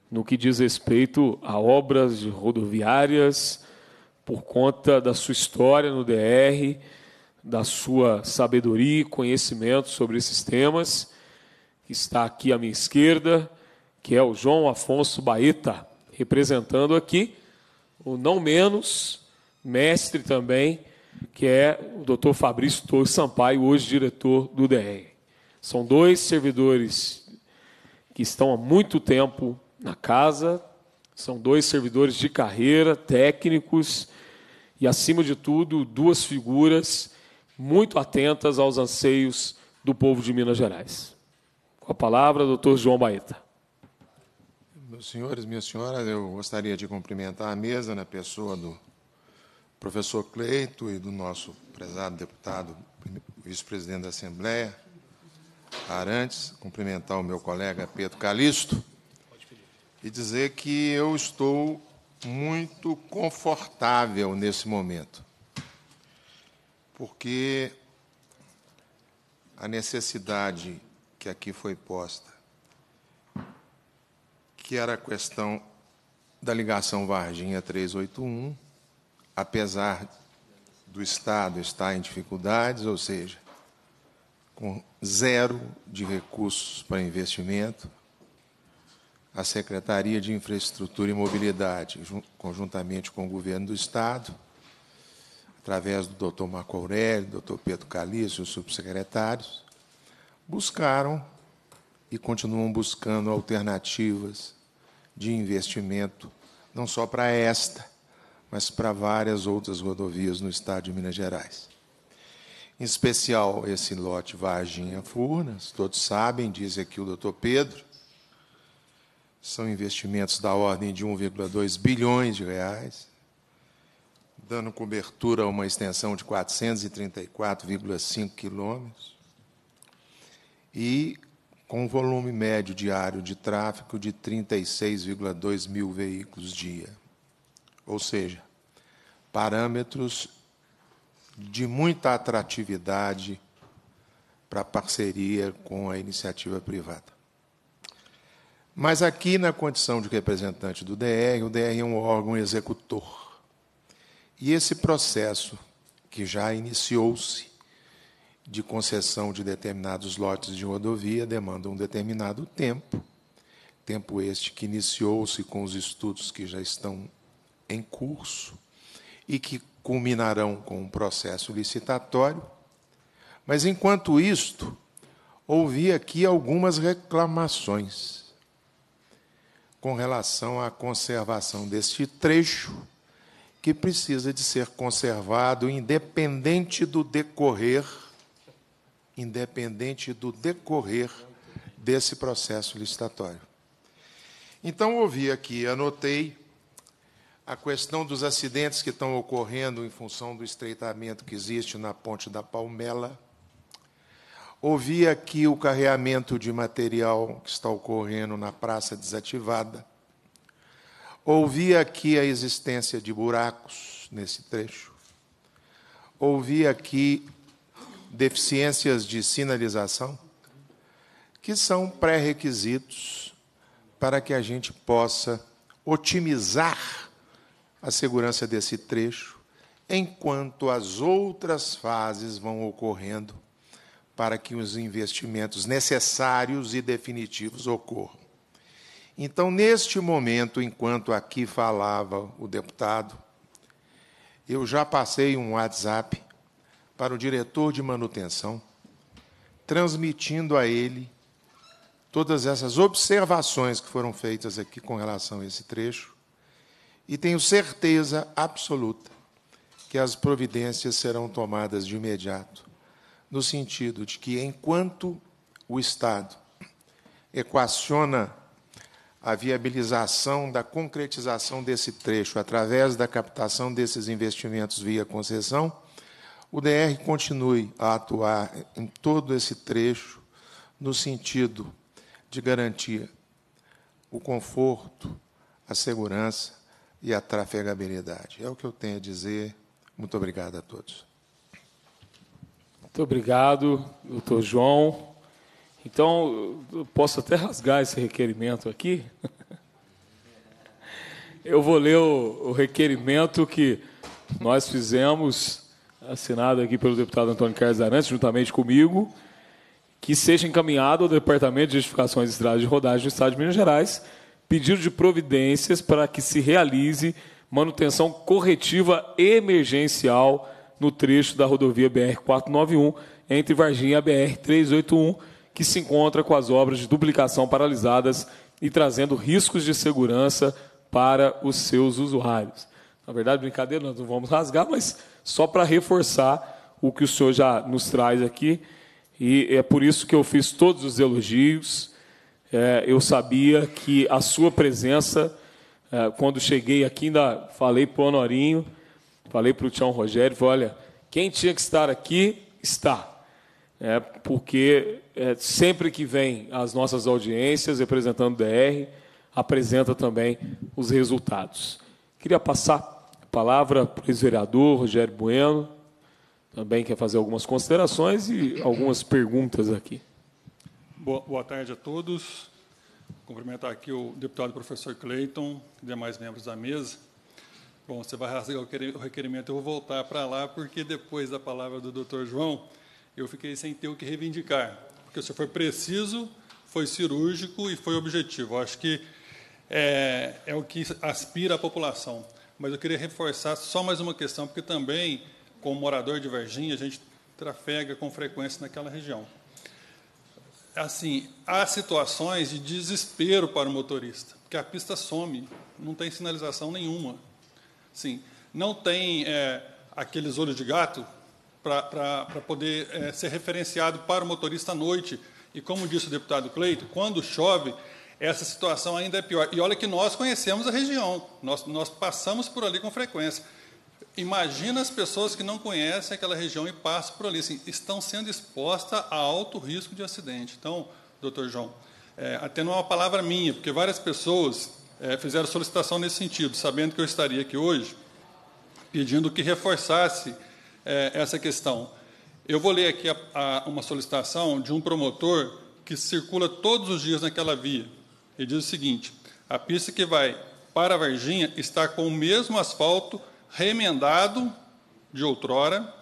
no que diz respeito a obras rodoviárias, por conta da sua história no DR, da sua sabedoria e conhecimento sobre esses temas, que está aqui à minha esquerda, que é o João Afonso Baeta, representando aqui o não menos mestre também, que é o Dr. Fabrício Torres Sampaio, hoje diretor do DR. São dois servidores que estão há muito tempo na casa, são dois servidores de carreira, técnicos, e, acima de tudo, duas figuras muito atentas aos anseios do povo de Minas Gerais. Com a palavra, doutor João Baeta. Meus senhores, minhas senhoras, eu gostaria de cumprimentar a mesa na pessoa do professor Cleito e do nosso prezado deputado, vice-presidente da Assembleia, Arantes, cumprimentar o meu colega Pedro Calisto e dizer que eu estou muito confortável nesse momento porque a necessidade que aqui foi posta, que era a questão da ligação Varginha 381, apesar do Estado estar em dificuldades, ou seja, com zero de recursos para investimento, a Secretaria de Infraestrutura e Mobilidade, conjuntamente com o Governo do Estado, através do doutor Marco Aurélio, doutor Pedro Calixto, os subsecretários, buscaram e continuam buscando alternativas de investimento, não só para esta, mas para várias outras rodovias no estado de Minas Gerais. Em especial esse lote Varginha Furnas, todos sabem, diz aqui o doutor Pedro, são investimentos da ordem de 1,2 bilhões de reais, dando cobertura a uma extensão de 434,5 quilômetros e com um volume médio diário de tráfego de 36,2 mil veículos dia. Ou seja, parâmetros de muita atratividade para parceria com a iniciativa privada. Mas aqui, na condição de representante do DR, o DR é um órgão executor e esse processo, que já iniciou-se, de concessão de determinados lotes de rodovia demanda um determinado tempo, tempo este que iniciou-se com os estudos que já estão em curso e que culminarão com um processo licitatório. Mas enquanto isto, ouvi aqui algumas reclamações com relação à conservação deste trecho que precisa de ser conservado independente do decorrer independente do decorrer desse processo licitatório. Então ouvi aqui, anotei a questão dos acidentes que estão ocorrendo em função do estreitamento que existe na ponte da Palmela. Ouvi aqui o carreamento de material que está ocorrendo na praça desativada. Ouvi aqui a existência de buracos nesse trecho. Ouvi aqui deficiências de sinalização, que são pré-requisitos para que a gente possa otimizar a segurança desse trecho, enquanto as outras fases vão ocorrendo para que os investimentos necessários e definitivos ocorram. Então, neste momento, enquanto aqui falava o deputado, eu já passei um WhatsApp para o diretor de manutenção, transmitindo a ele todas essas observações que foram feitas aqui com relação a esse trecho, e tenho certeza absoluta que as providências serão tomadas de imediato, no sentido de que, enquanto o Estado equaciona a viabilização da concretização desse trecho através da captação desses investimentos via concessão, o DR continue a atuar em todo esse trecho no sentido de garantir o conforto, a segurança e a trafegabilidade. É o que eu tenho a dizer. Muito obrigado a todos. Muito obrigado, doutor João. Então, eu posso até rasgar esse requerimento aqui. Eu vou ler o, o requerimento que nós fizemos, assinado aqui pelo deputado Antônio Carlos Arantes, juntamente comigo, que seja encaminhado ao Departamento de Justificações de Estradas de Rodagem do Estado de Minas Gerais, pedido de providências para que se realize manutenção corretiva emergencial no trecho da rodovia BR-491 entre Varginha e BR-381, que se encontra com as obras de duplicação paralisadas e trazendo riscos de segurança para os seus usuários. Na verdade, brincadeira, nós não vamos rasgar, mas só para reforçar o que o senhor já nos traz aqui. E é por isso que eu fiz todos os elogios. É, eu sabia que a sua presença, é, quando cheguei aqui, ainda falei para o Honorinho, falei para o Tião Rogério, falei, olha, quem tinha que estar aqui, está. É, porque é, sempre que vem às nossas audiências, representando o DR, apresenta também os resultados. Queria passar a palavra para o ex-vereador Rogério Bueno, também quer fazer algumas considerações e algumas perguntas aqui. Boa, boa tarde a todos. Cumprimentar aqui o deputado professor Clayton, e demais membros da mesa. Bom, você vai rasgar o requerimento, eu vou voltar para lá, porque depois da palavra do doutor João, eu fiquei sem ter o que reivindicar porque você foi preciso, foi cirúrgico e foi objetivo. acho que é, é o que aspira a população. Mas eu queria reforçar só mais uma questão, porque também, como morador de Varginha, a gente trafega com frequência naquela região. Assim, há situações de desespero para o motorista, porque a pista some, não tem sinalização nenhuma. Sim, não tem é, aqueles olhos de gato para poder é, ser referenciado para o motorista à noite. E como disse o deputado Cleito, quando chove, essa situação ainda é pior. E olha que nós conhecemos a região, nós, nós passamos por ali com frequência. Imagina as pessoas que não conhecem aquela região e passam por ali, assim, estão sendo expostas a alto risco de acidente. Então, doutor João, é, até não é uma palavra minha, porque várias pessoas é, fizeram solicitação nesse sentido, sabendo que eu estaria aqui hoje, pedindo que reforçasse é, essa questão. Eu vou ler aqui a, a, uma solicitação de um promotor que circula todos os dias naquela via. Ele diz o seguinte: a pista que vai para a Varginha está com o mesmo asfalto remendado de outrora,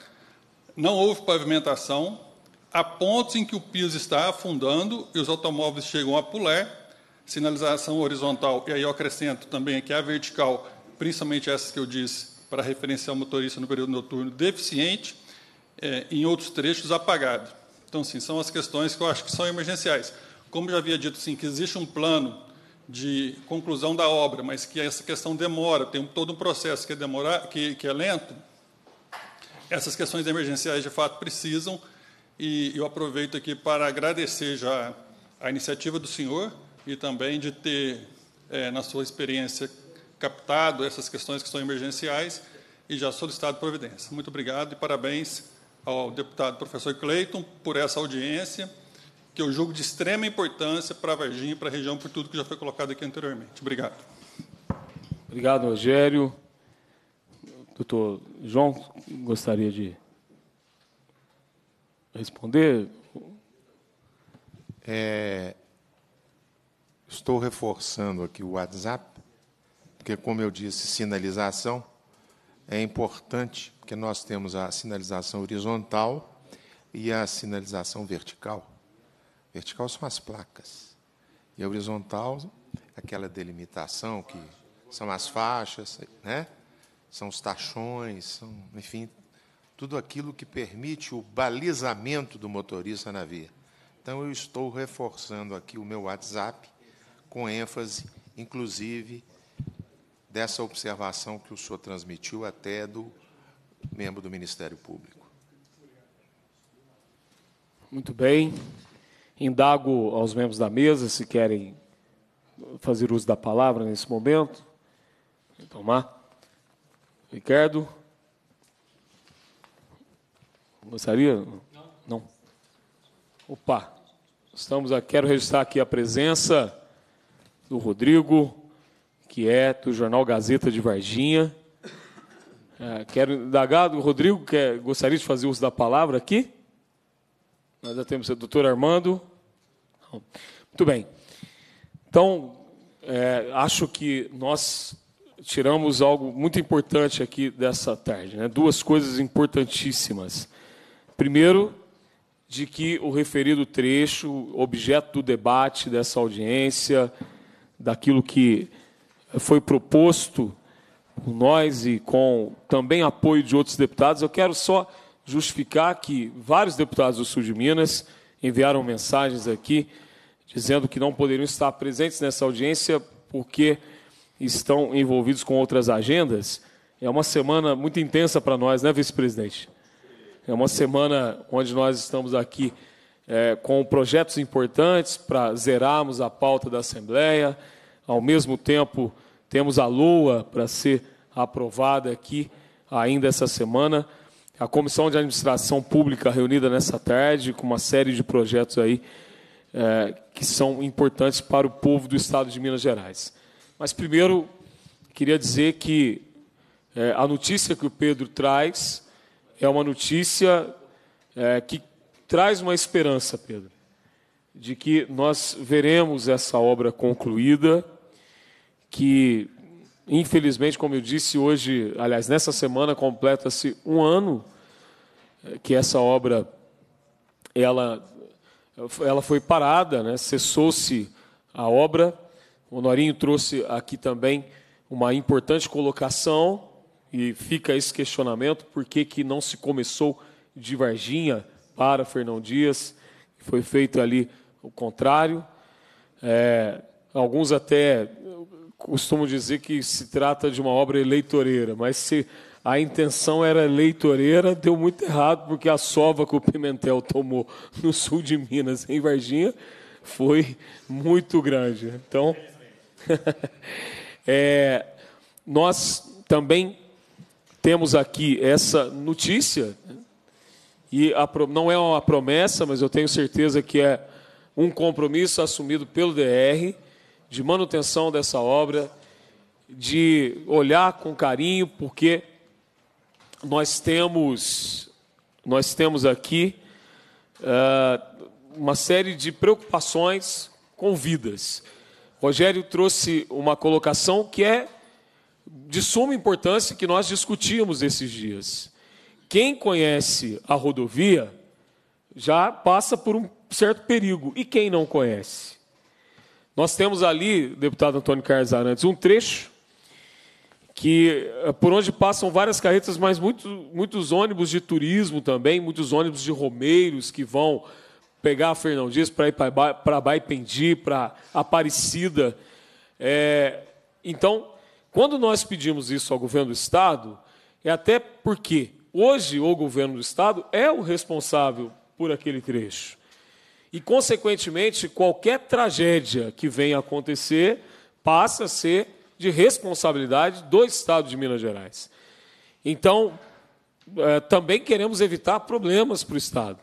não houve pavimentação, há pontos em que o piso está afundando e os automóveis chegam a pular, sinalização horizontal, e aí eu acrescento também aqui a vertical, principalmente essas que eu disse, para referenciar o motorista no período noturno deficiente, é, em outros trechos apagado. Então, sim, são as questões que eu acho que são emergenciais. Como já havia dito, sim, que existe um plano de conclusão da obra, mas que essa questão demora, tem todo um processo que é, que, que é lento, essas questões emergenciais de fato precisam, e eu aproveito aqui para agradecer já a iniciativa do senhor e também de ter, é, na sua experiência captado essas questões que são emergenciais e já solicitado providência. Muito obrigado e parabéns ao deputado professor Cleiton por essa audiência, que eu julgo de extrema importância para a Varginha e para a região, por tudo que já foi colocado aqui anteriormente. Obrigado. Obrigado, Rogério. Doutor João, gostaria de responder? É, estou reforçando aqui o WhatsApp porque, como eu disse, sinalização é importante, porque nós temos a sinalização horizontal e a sinalização vertical. Vertical são as placas, e a horizontal, aquela delimitação que são as faixas, né? são os tachões, são, enfim, tudo aquilo que permite o balizamento do motorista na via. Então, eu estou reforçando aqui o meu WhatsApp com ênfase, inclusive, dessa observação que o senhor transmitiu até do membro do Ministério Público. Muito bem. Indago aos membros da mesa se querem fazer uso da palavra nesse momento. Tomar. Ricardo? Gostaria? Não. Não. Opa, estamos aqui. Quero registrar aqui a presença do Rodrigo, que é do jornal Gazeta de Varginha. É, quero indagar Rodrigo, que é, gostaria de fazer uso da palavra aqui. Nós já temos o doutor Armando. Muito bem. Então, é, acho que nós tiramos algo muito importante aqui dessa tarde. Né? Duas coisas importantíssimas. Primeiro, de que o referido trecho, objeto do debate dessa audiência, daquilo que foi proposto por nós e com também apoio de outros deputados, eu quero só justificar que vários deputados do Sul de Minas enviaram mensagens aqui dizendo que não poderiam estar presentes nessa audiência porque estão envolvidos com outras agendas. É uma semana muito intensa para nós, né, vice-presidente? É uma semana onde nós estamos aqui é, com projetos importantes para zerarmos a pauta da Assembleia ao mesmo tempo, temos a LOA para ser aprovada aqui ainda essa semana. A Comissão de Administração Pública reunida nessa tarde, com uma série de projetos aí é, que são importantes para o povo do Estado de Minas Gerais. Mas primeiro, queria dizer que é, a notícia que o Pedro traz é uma notícia é, que traz uma esperança, Pedro, de que nós veremos essa obra concluída que, infelizmente, como eu disse hoje, aliás, nessa semana completa-se um ano eh, que essa obra ela, ela foi parada, né? cessou-se a obra. O Norinho trouxe aqui também uma importante colocação e fica esse questionamento: por que, que não se começou de Varginha para Fernão Dias? Foi feito ali o contrário. É, alguns até costumo dizer que se trata de uma obra eleitoreira, mas se a intenção era eleitoreira, deu muito errado, porque a sova que o Pimentel tomou [LAUGHS] no sul de Minas, em Varginha, foi muito grande. Então, [LAUGHS] é, nós também temos aqui essa notícia, e a, não é uma promessa, mas eu tenho certeza que é um compromisso assumido pelo DR de manutenção dessa obra, de olhar com carinho, porque nós temos, nós temos aqui uh, uma série de preocupações com vidas. Rogério trouxe uma colocação que é de suma importância que nós discutimos esses dias. Quem conhece a rodovia já passa por um certo perigo, e quem não conhece? Nós temos ali, deputado Antônio Carlos Arantes, um trecho que eh, por onde passam várias carretas, mas muito, muitos ônibus de turismo também, muitos ônibus de romeiros que vão pegar a Fernão Dias para ir para Baipendi, para Aparecida. É, então, quando nós pedimos isso ao governo do Estado, é até porque hoje o governo do Estado é o responsável por aquele trecho. E, consequentemente, qualquer tragédia que venha a acontecer passa a ser de responsabilidade do Estado de Minas Gerais. Então, eh, também queremos evitar problemas para o Estado.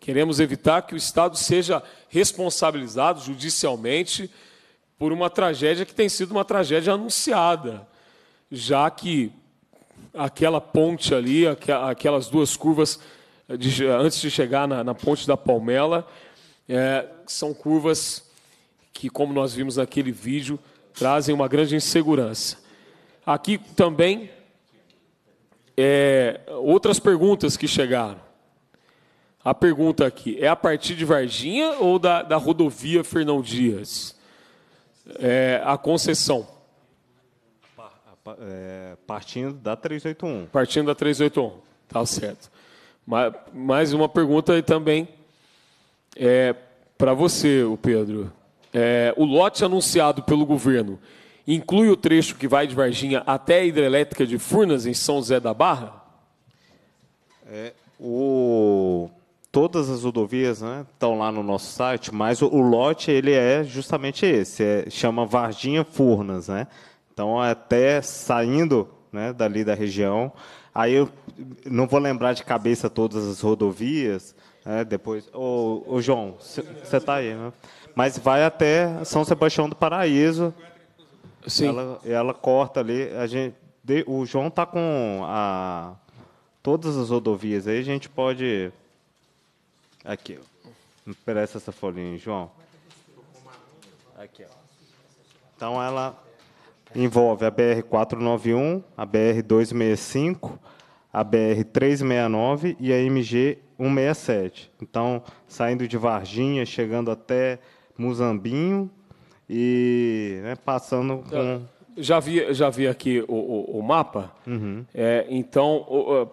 Queremos evitar que o Estado seja responsabilizado judicialmente por uma tragédia que tem sido uma tragédia anunciada, já que aquela ponte ali, aquelas duas curvas de, antes de chegar na, na ponte da Palmela, é, são curvas que, como nós vimos naquele vídeo, trazem uma grande insegurança. Aqui também é, outras perguntas que chegaram. A pergunta aqui é a partir de Varginha ou da, da rodovia Fernão Dias? É, a concessão. É, partindo da 381. Partindo da 381, tá certo. Mais uma pergunta também é, para você, o Pedro, é, o lote anunciado pelo governo inclui o trecho que vai de Varginha até a hidrelétrica de Furnas, em São José da Barra? É, o... Todas as rodovias né, estão lá no nosso site, mas o, o lote ele é justamente esse, é, chama Varginha Furnas. Né? Então, até saindo né, dali da região, aí eu não vou lembrar de cabeça todas as rodovias, é, depois. Ô, ô João, você está aí, né? Mas vai até São Sebastião do Paraíso. Sim. Ela, ela corta ali. A gente, o João está com a, todas as rodovias aí. A gente pode. Aqui, ó. Presta essa folhinha, João. Aqui, ó. Então ela envolve a BR 491, a BR 265 a BR 369 e a MG 167. Então, saindo de Varginha, chegando até Muzambinho e né, passando com. Tá. Já vi, já vi aqui o, o, o mapa. Uhum. É, então,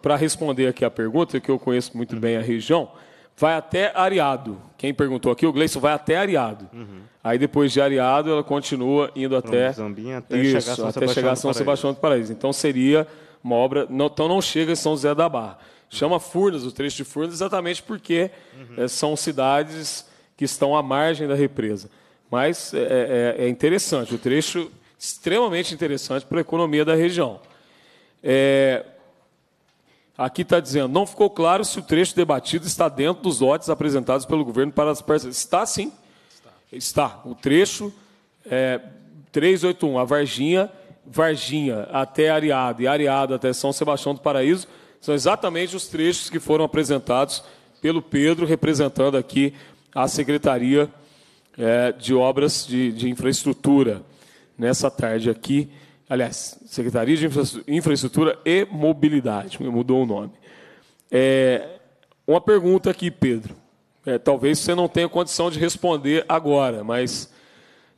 para responder aqui a pergunta, que eu conheço muito uhum. bem a região, vai até Areado. Quem perguntou aqui, o Gleison vai até Areado. Uhum. Aí depois de Areado, ela continua indo até. Zambinha, até, isso, chegar São até Sebastião chegar a São Sebastião do Paraíso. Então seria uma obra. Não, então não chega em São José da Barra. Chama Furnas, o trecho de Furnas, exatamente porque uhum. é, são cidades que estão à margem da represa. Mas é, é, é, é interessante, o trecho extremamente interessante para a economia da região. É, aqui está dizendo, não ficou claro se o trecho debatido está dentro dos lotes apresentados pelo governo para as parcerias. Está sim. Está. está. O trecho 381, é, a Varginha Varginha até Ariado e Ariado até São Sebastião do Paraíso são exatamente os trechos que foram apresentados pelo Pedro, representando aqui a Secretaria é, de Obras de, de, Infraestrutura, nessa tarde aqui. Aliás, Secretaria de Infraestrutura e Mobilidade, mudou o nome. É, uma pergunta aqui, Pedro. É, talvez você não tenha condição de responder agora, mas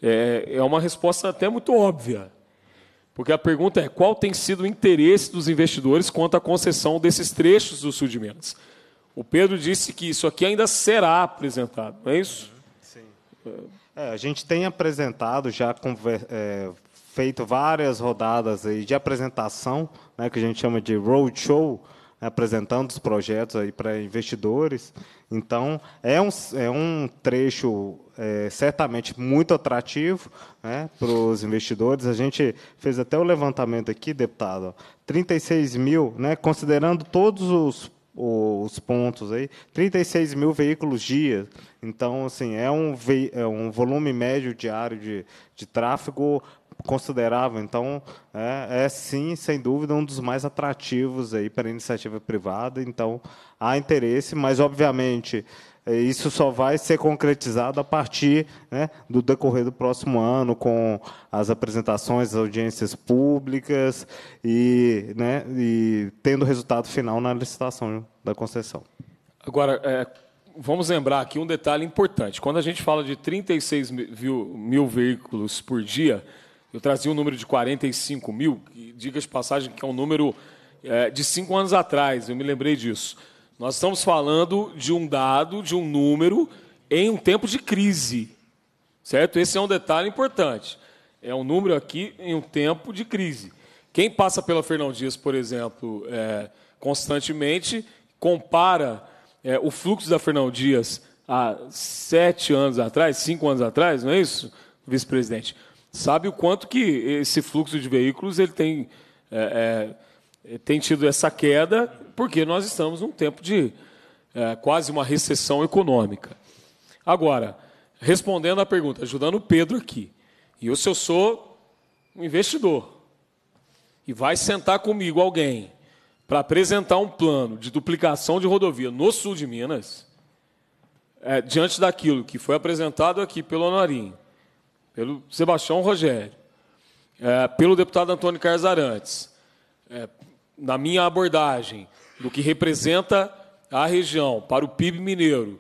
é, é uma resposta até muito óbvia. Porque a pergunta é: qual tem sido o interesse dos investidores quanto à concessão desses trechos do sul de Minas? O Pedro disse que isso aqui ainda será apresentado, não é isso? Sim. É, a gente tem apresentado, já conver, é, feito várias rodadas aí de apresentação, né, que a gente chama de roadshow, show apresentando os projetos aí para investidores. Então, é um, é um trecho é, certamente muito atrativo né, para os investidores. A gente fez até o levantamento aqui, deputado, 36 mil, né, considerando todos os, os pontos aí, 36 mil veículos dia. Então, assim, é um, é um volume médio diário de, de tráfego considerável. Então, é, é, sim, sem dúvida, um dos mais atrativos aí para a iniciativa privada. Então, há interesse, mas, obviamente, é, isso só vai ser concretizado a partir né, do decorrer do próximo ano, com as apresentações, as audiências públicas e, né, e tendo o resultado final na licitação da concessão. Agora, é, vamos lembrar aqui um detalhe importante. Quando a gente fala de 36 mil, mil veículos por dia, eu trazia o um número de 45 mil, que, diga de passagem que é um número é, de cinco anos atrás, eu me lembrei disso. Nós estamos falando de um dado, de um número, em um tempo de crise. Certo? Esse é um detalhe importante. É um número aqui em um tempo de crise. Quem passa pela Fernão Dias, por exemplo, é, constantemente, compara é, o fluxo da Fernão Dias há sete anos atrás, cinco anos atrás, não é isso, vice-presidente? sabe o quanto que esse fluxo de veículos ele tem, é, é, é, tem tido essa queda, porque nós estamos num tempo de é, quase uma recessão econômica. Agora, respondendo à pergunta, ajudando o Pedro aqui, e eu, se eu sou um investidor, e vai sentar comigo alguém para apresentar um plano de duplicação de rodovia no sul de Minas, é, diante daquilo que foi apresentado aqui pelo Honorinho, pelo Sebastião Rogério, é, pelo deputado Antônio Carlos Arantes, é, na minha abordagem do que representa a região para o PIB mineiro,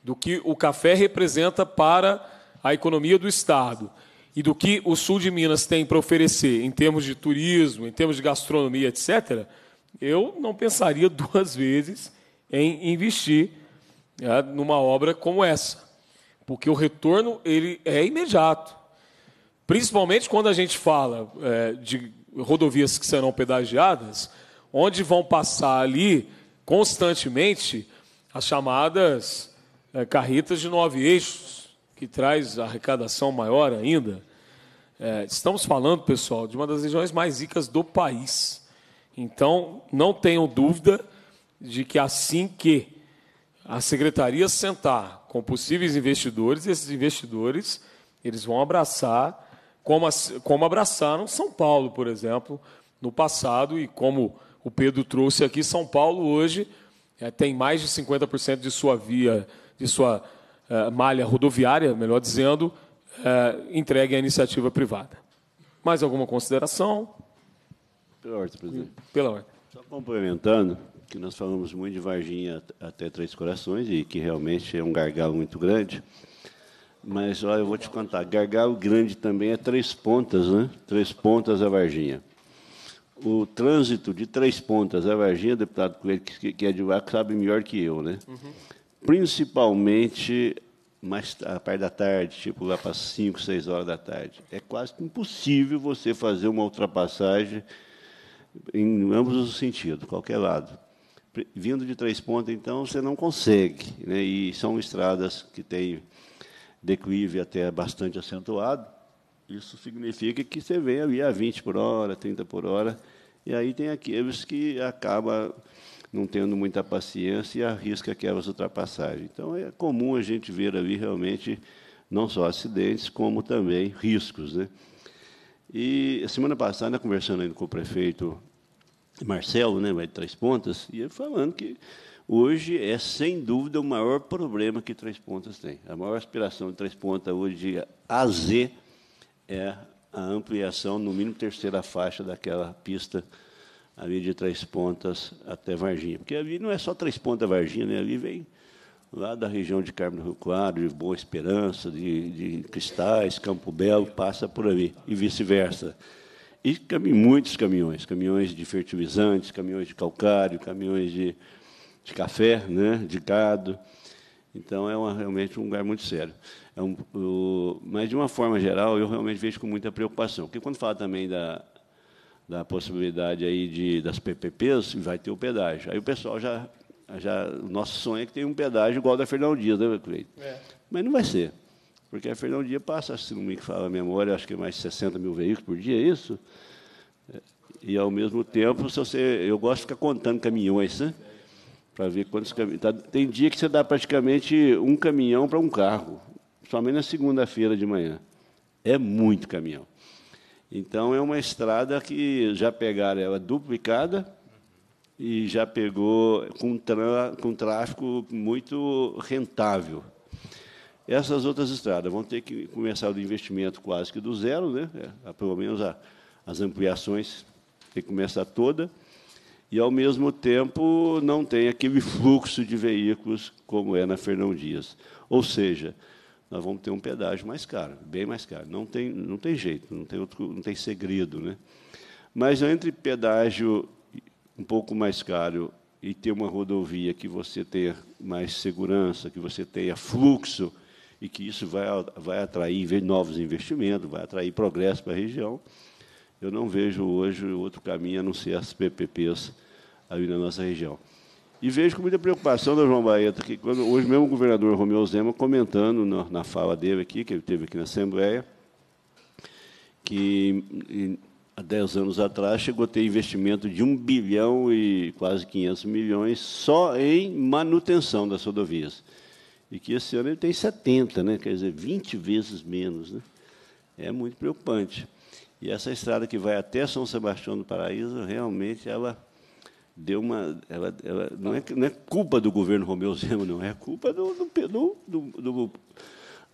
do que o café representa para a economia do Estado e do que o sul de Minas tem para oferecer em termos de turismo, em termos de gastronomia, etc., eu não pensaria [LAUGHS] duas vezes em investir é, numa obra como essa porque o retorno ele é imediato. Principalmente quando a gente fala é, de rodovias que serão pedagiadas, onde vão passar ali constantemente as chamadas é, carretas de nove eixos, que traz arrecadação maior ainda. É, estamos falando, pessoal, de uma das regiões mais ricas do país. Então, não tenham dúvida de que assim que a secretaria sentar com possíveis investidores, e esses investidores eles vão abraçar, como, como abraçaram São Paulo, por exemplo, no passado, e como o Pedro trouxe aqui, São Paulo hoje é, tem mais de 50% de sua via, de sua é, malha rodoviária, melhor dizendo, é, entregue à iniciativa privada. Mais alguma consideração? Pela ordem, presidente. Pela ordem. Só complementando, que nós falamos muito de Varginha até Três Corações e que realmente é um gargalo muito grande. Mas, olha, eu vou te contar, gargalo grande também é Três Pontas, né? Três Pontas a Varginha. O trânsito de Três Pontas a Varginha, deputado Coelho, que é de Vaco, sabe melhor que eu, né? Uhum. Principalmente mais a parte da tarde, tipo lá para 5, 6 horas da tarde. É quase impossível você fazer uma ultrapassagem em ambos os sentidos, qualquer lado. Vindo de Três Pontas, então, você não consegue. Né? E são estradas que têm declive até bastante acentuado. Isso significa que você vem ali a 20 por hora, 30 por hora. E aí tem aqueles que acaba não tendo muita paciência e arrisca aquelas ultrapassagens. Então, é comum a gente ver ali realmente não só acidentes, como também riscos. Né? E semana passada, conversando com o prefeito Marcelo, né, de Três Pontas, e ele falando que hoje é, sem dúvida, o maior problema que Três Pontas tem. A maior aspiração de Três Pontas hoje, de A Z, é a ampliação, no mínimo, terceira faixa daquela pista ali de Três Pontas até Varginha. Porque ali não é só Três Pontas Varginha, né? ali vem lá da região de Carmo do Rio Claro, de Boa Esperança, de, de Cristais, Campo Belo, passa por ali, e vice-versa e cami muitos caminhões, caminhões de fertilizantes, caminhões de calcário, caminhões de, de café, né, de gado. Então, é uma, realmente um lugar muito sério. É um, o, mas, de uma forma geral, eu realmente vejo com muita preocupação. Porque, quando fala também da, da possibilidade aí de, das PPPs, vai ter o pedágio. Aí o pessoal já, já... O nosso sonho é que tenha um pedágio igual ao da Fernão Dias, né, Cleito? É. Mas não vai ser. Porque a Fernão Dia passa, se não me fala a memória, acho que é mais de 60 mil veículos por dia, é isso? E, ao mesmo tempo, se você, eu gosto de ficar contando caminhões, né? Para ver quantos caminhões. Tá, tem dia que você dá praticamente um caminhão para um carro, somente na segunda-feira de manhã. É muito caminhão. Então, é uma estrada que já pegaram ela duplicada e já pegou com, com tráfego muito rentável. Essas outras estradas vão ter que começar do investimento quase que do zero, né? É, pelo menos a, as ampliações que começar toda, e, ao mesmo tempo, não tem aquele fluxo de veículos como é na Fernão Dias. Ou seja, nós vamos ter um pedágio mais caro, bem mais caro. Não tem, não tem jeito, não tem, outro, não tem segredo. Né? Mas entre pedágio um pouco mais caro e ter uma rodovia que você tenha mais segurança, que você tenha fluxo e que isso vai, vai atrair novos investimentos, vai atrair progresso para a região. Eu não vejo hoje outro caminho a não ser as PPPs aí na nossa região. E vejo com muita preocupação da João Baeta, que quando, hoje mesmo o governador Romeu Zema comentando na, na fala dele aqui, que ele teve aqui na Assembleia, que há 10 anos atrás chegou a ter investimento de 1 bilhão e quase 500 milhões só em manutenção das rodovias e que esse ano ele tem 70, né? quer dizer, 20 vezes menos. Né? É muito preocupante. E essa estrada que vai até São Sebastião do Paraíso, realmente ela deu uma. Ela, ela não, é, não é culpa do governo Romeu Zema, não, é culpa do, do, do, do,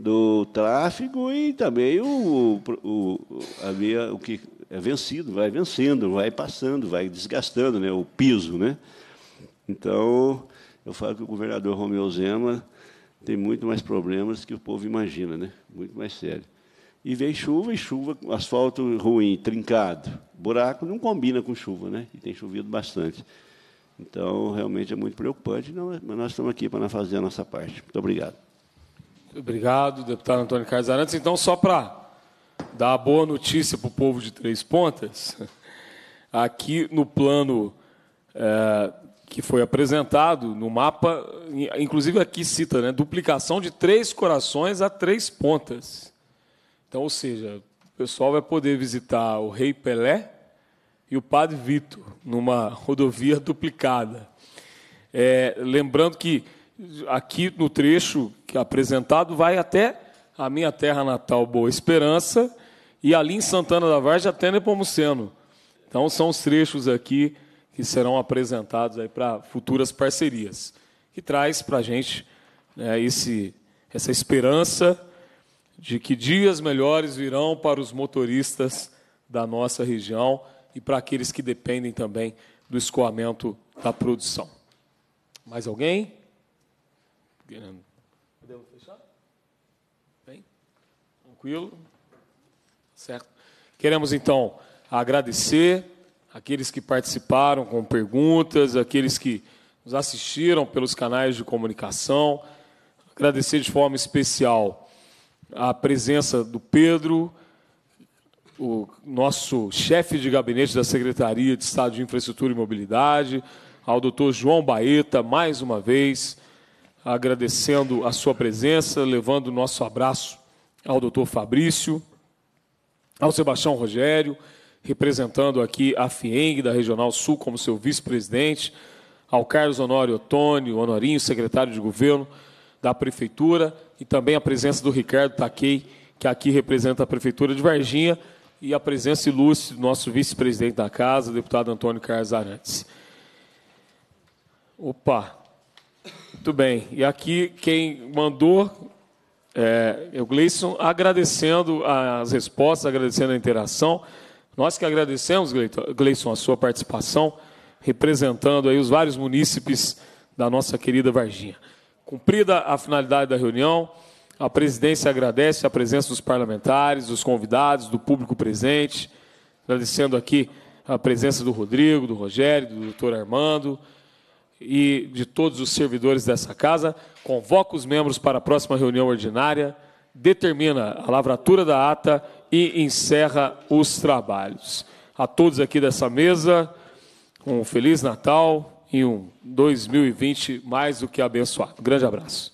do tráfego e também o, o, a via, o que é vencido, vai vencendo, vai passando, vai desgastando né, o piso. Né? Então, eu falo que o governador Romeu Zema tem muito mais problemas que o povo imagina, né? Muito mais sério. E vem chuva e chuva, asfalto ruim, trincado, buraco não combina com chuva, né? E tem chovido bastante. Então, realmente é muito preocupante, não, é? mas nós estamos aqui para fazer a nossa parte. Muito obrigado. Obrigado, deputado Antônio Carlos Arantes. Então, só para dar a boa notícia para o povo de Três Pontas, [LAUGHS] aqui no plano é, que foi apresentado no mapa, inclusive aqui cita, né, duplicação de três corações a três pontas. Então, ou seja, o pessoal vai poder visitar o Rei Pelé e o Padre Vitor numa rodovia duplicada. É, lembrando que aqui no trecho que é apresentado vai até a minha terra natal Boa Esperança e ali em Santana da Vargem até Nepomuceno. Então são os trechos aqui que serão apresentados aí para futuras parcerias, que traz para a gente né, esse, essa esperança de que dias melhores virão para os motoristas da nossa região e para aqueles que dependem também do escoamento da produção. Mais alguém? Podemos fechar? Bem, tranquilo? Certo. Queremos então agradecer aqueles que participaram com perguntas, aqueles que nos assistiram pelos canais de comunicação. Agradecer de forma especial a presença do Pedro, o nosso chefe de gabinete da Secretaria de Estado de Infraestrutura e Mobilidade, ao doutor João Baeta, mais uma vez, agradecendo a sua presença, levando o nosso abraço ao doutor Fabrício, ao Sebastião Rogério representando aqui a FIENG da Regional Sul como seu vice-presidente, ao Carlos Honório Otônio, Honorinho, secretário de governo da Prefeitura, e também a presença do Ricardo Taquei, que aqui representa a Prefeitura de Varginha, e a presença ilustre do nosso vice-presidente da Casa, o deputado Antônio Carlos Arantes. Opa! Muito bem. E aqui quem mandou é, é o Gleison, agradecendo as respostas, agradecendo a interação. Nós que agradecemos, Gleison, a sua participação, representando aí os vários munícipes da nossa querida Varginha. Cumprida a finalidade da reunião, a presidência agradece a presença dos parlamentares, dos convidados, do público presente, agradecendo aqui a presença do Rodrigo, do Rogério, do doutor Armando e de todos os servidores dessa casa. Convoca os membros para a próxima reunião ordinária, determina a lavratura da ata e encerra os trabalhos. A todos aqui dessa mesa, um Feliz Natal e um 2020 mais do que abençoado. grande abraço.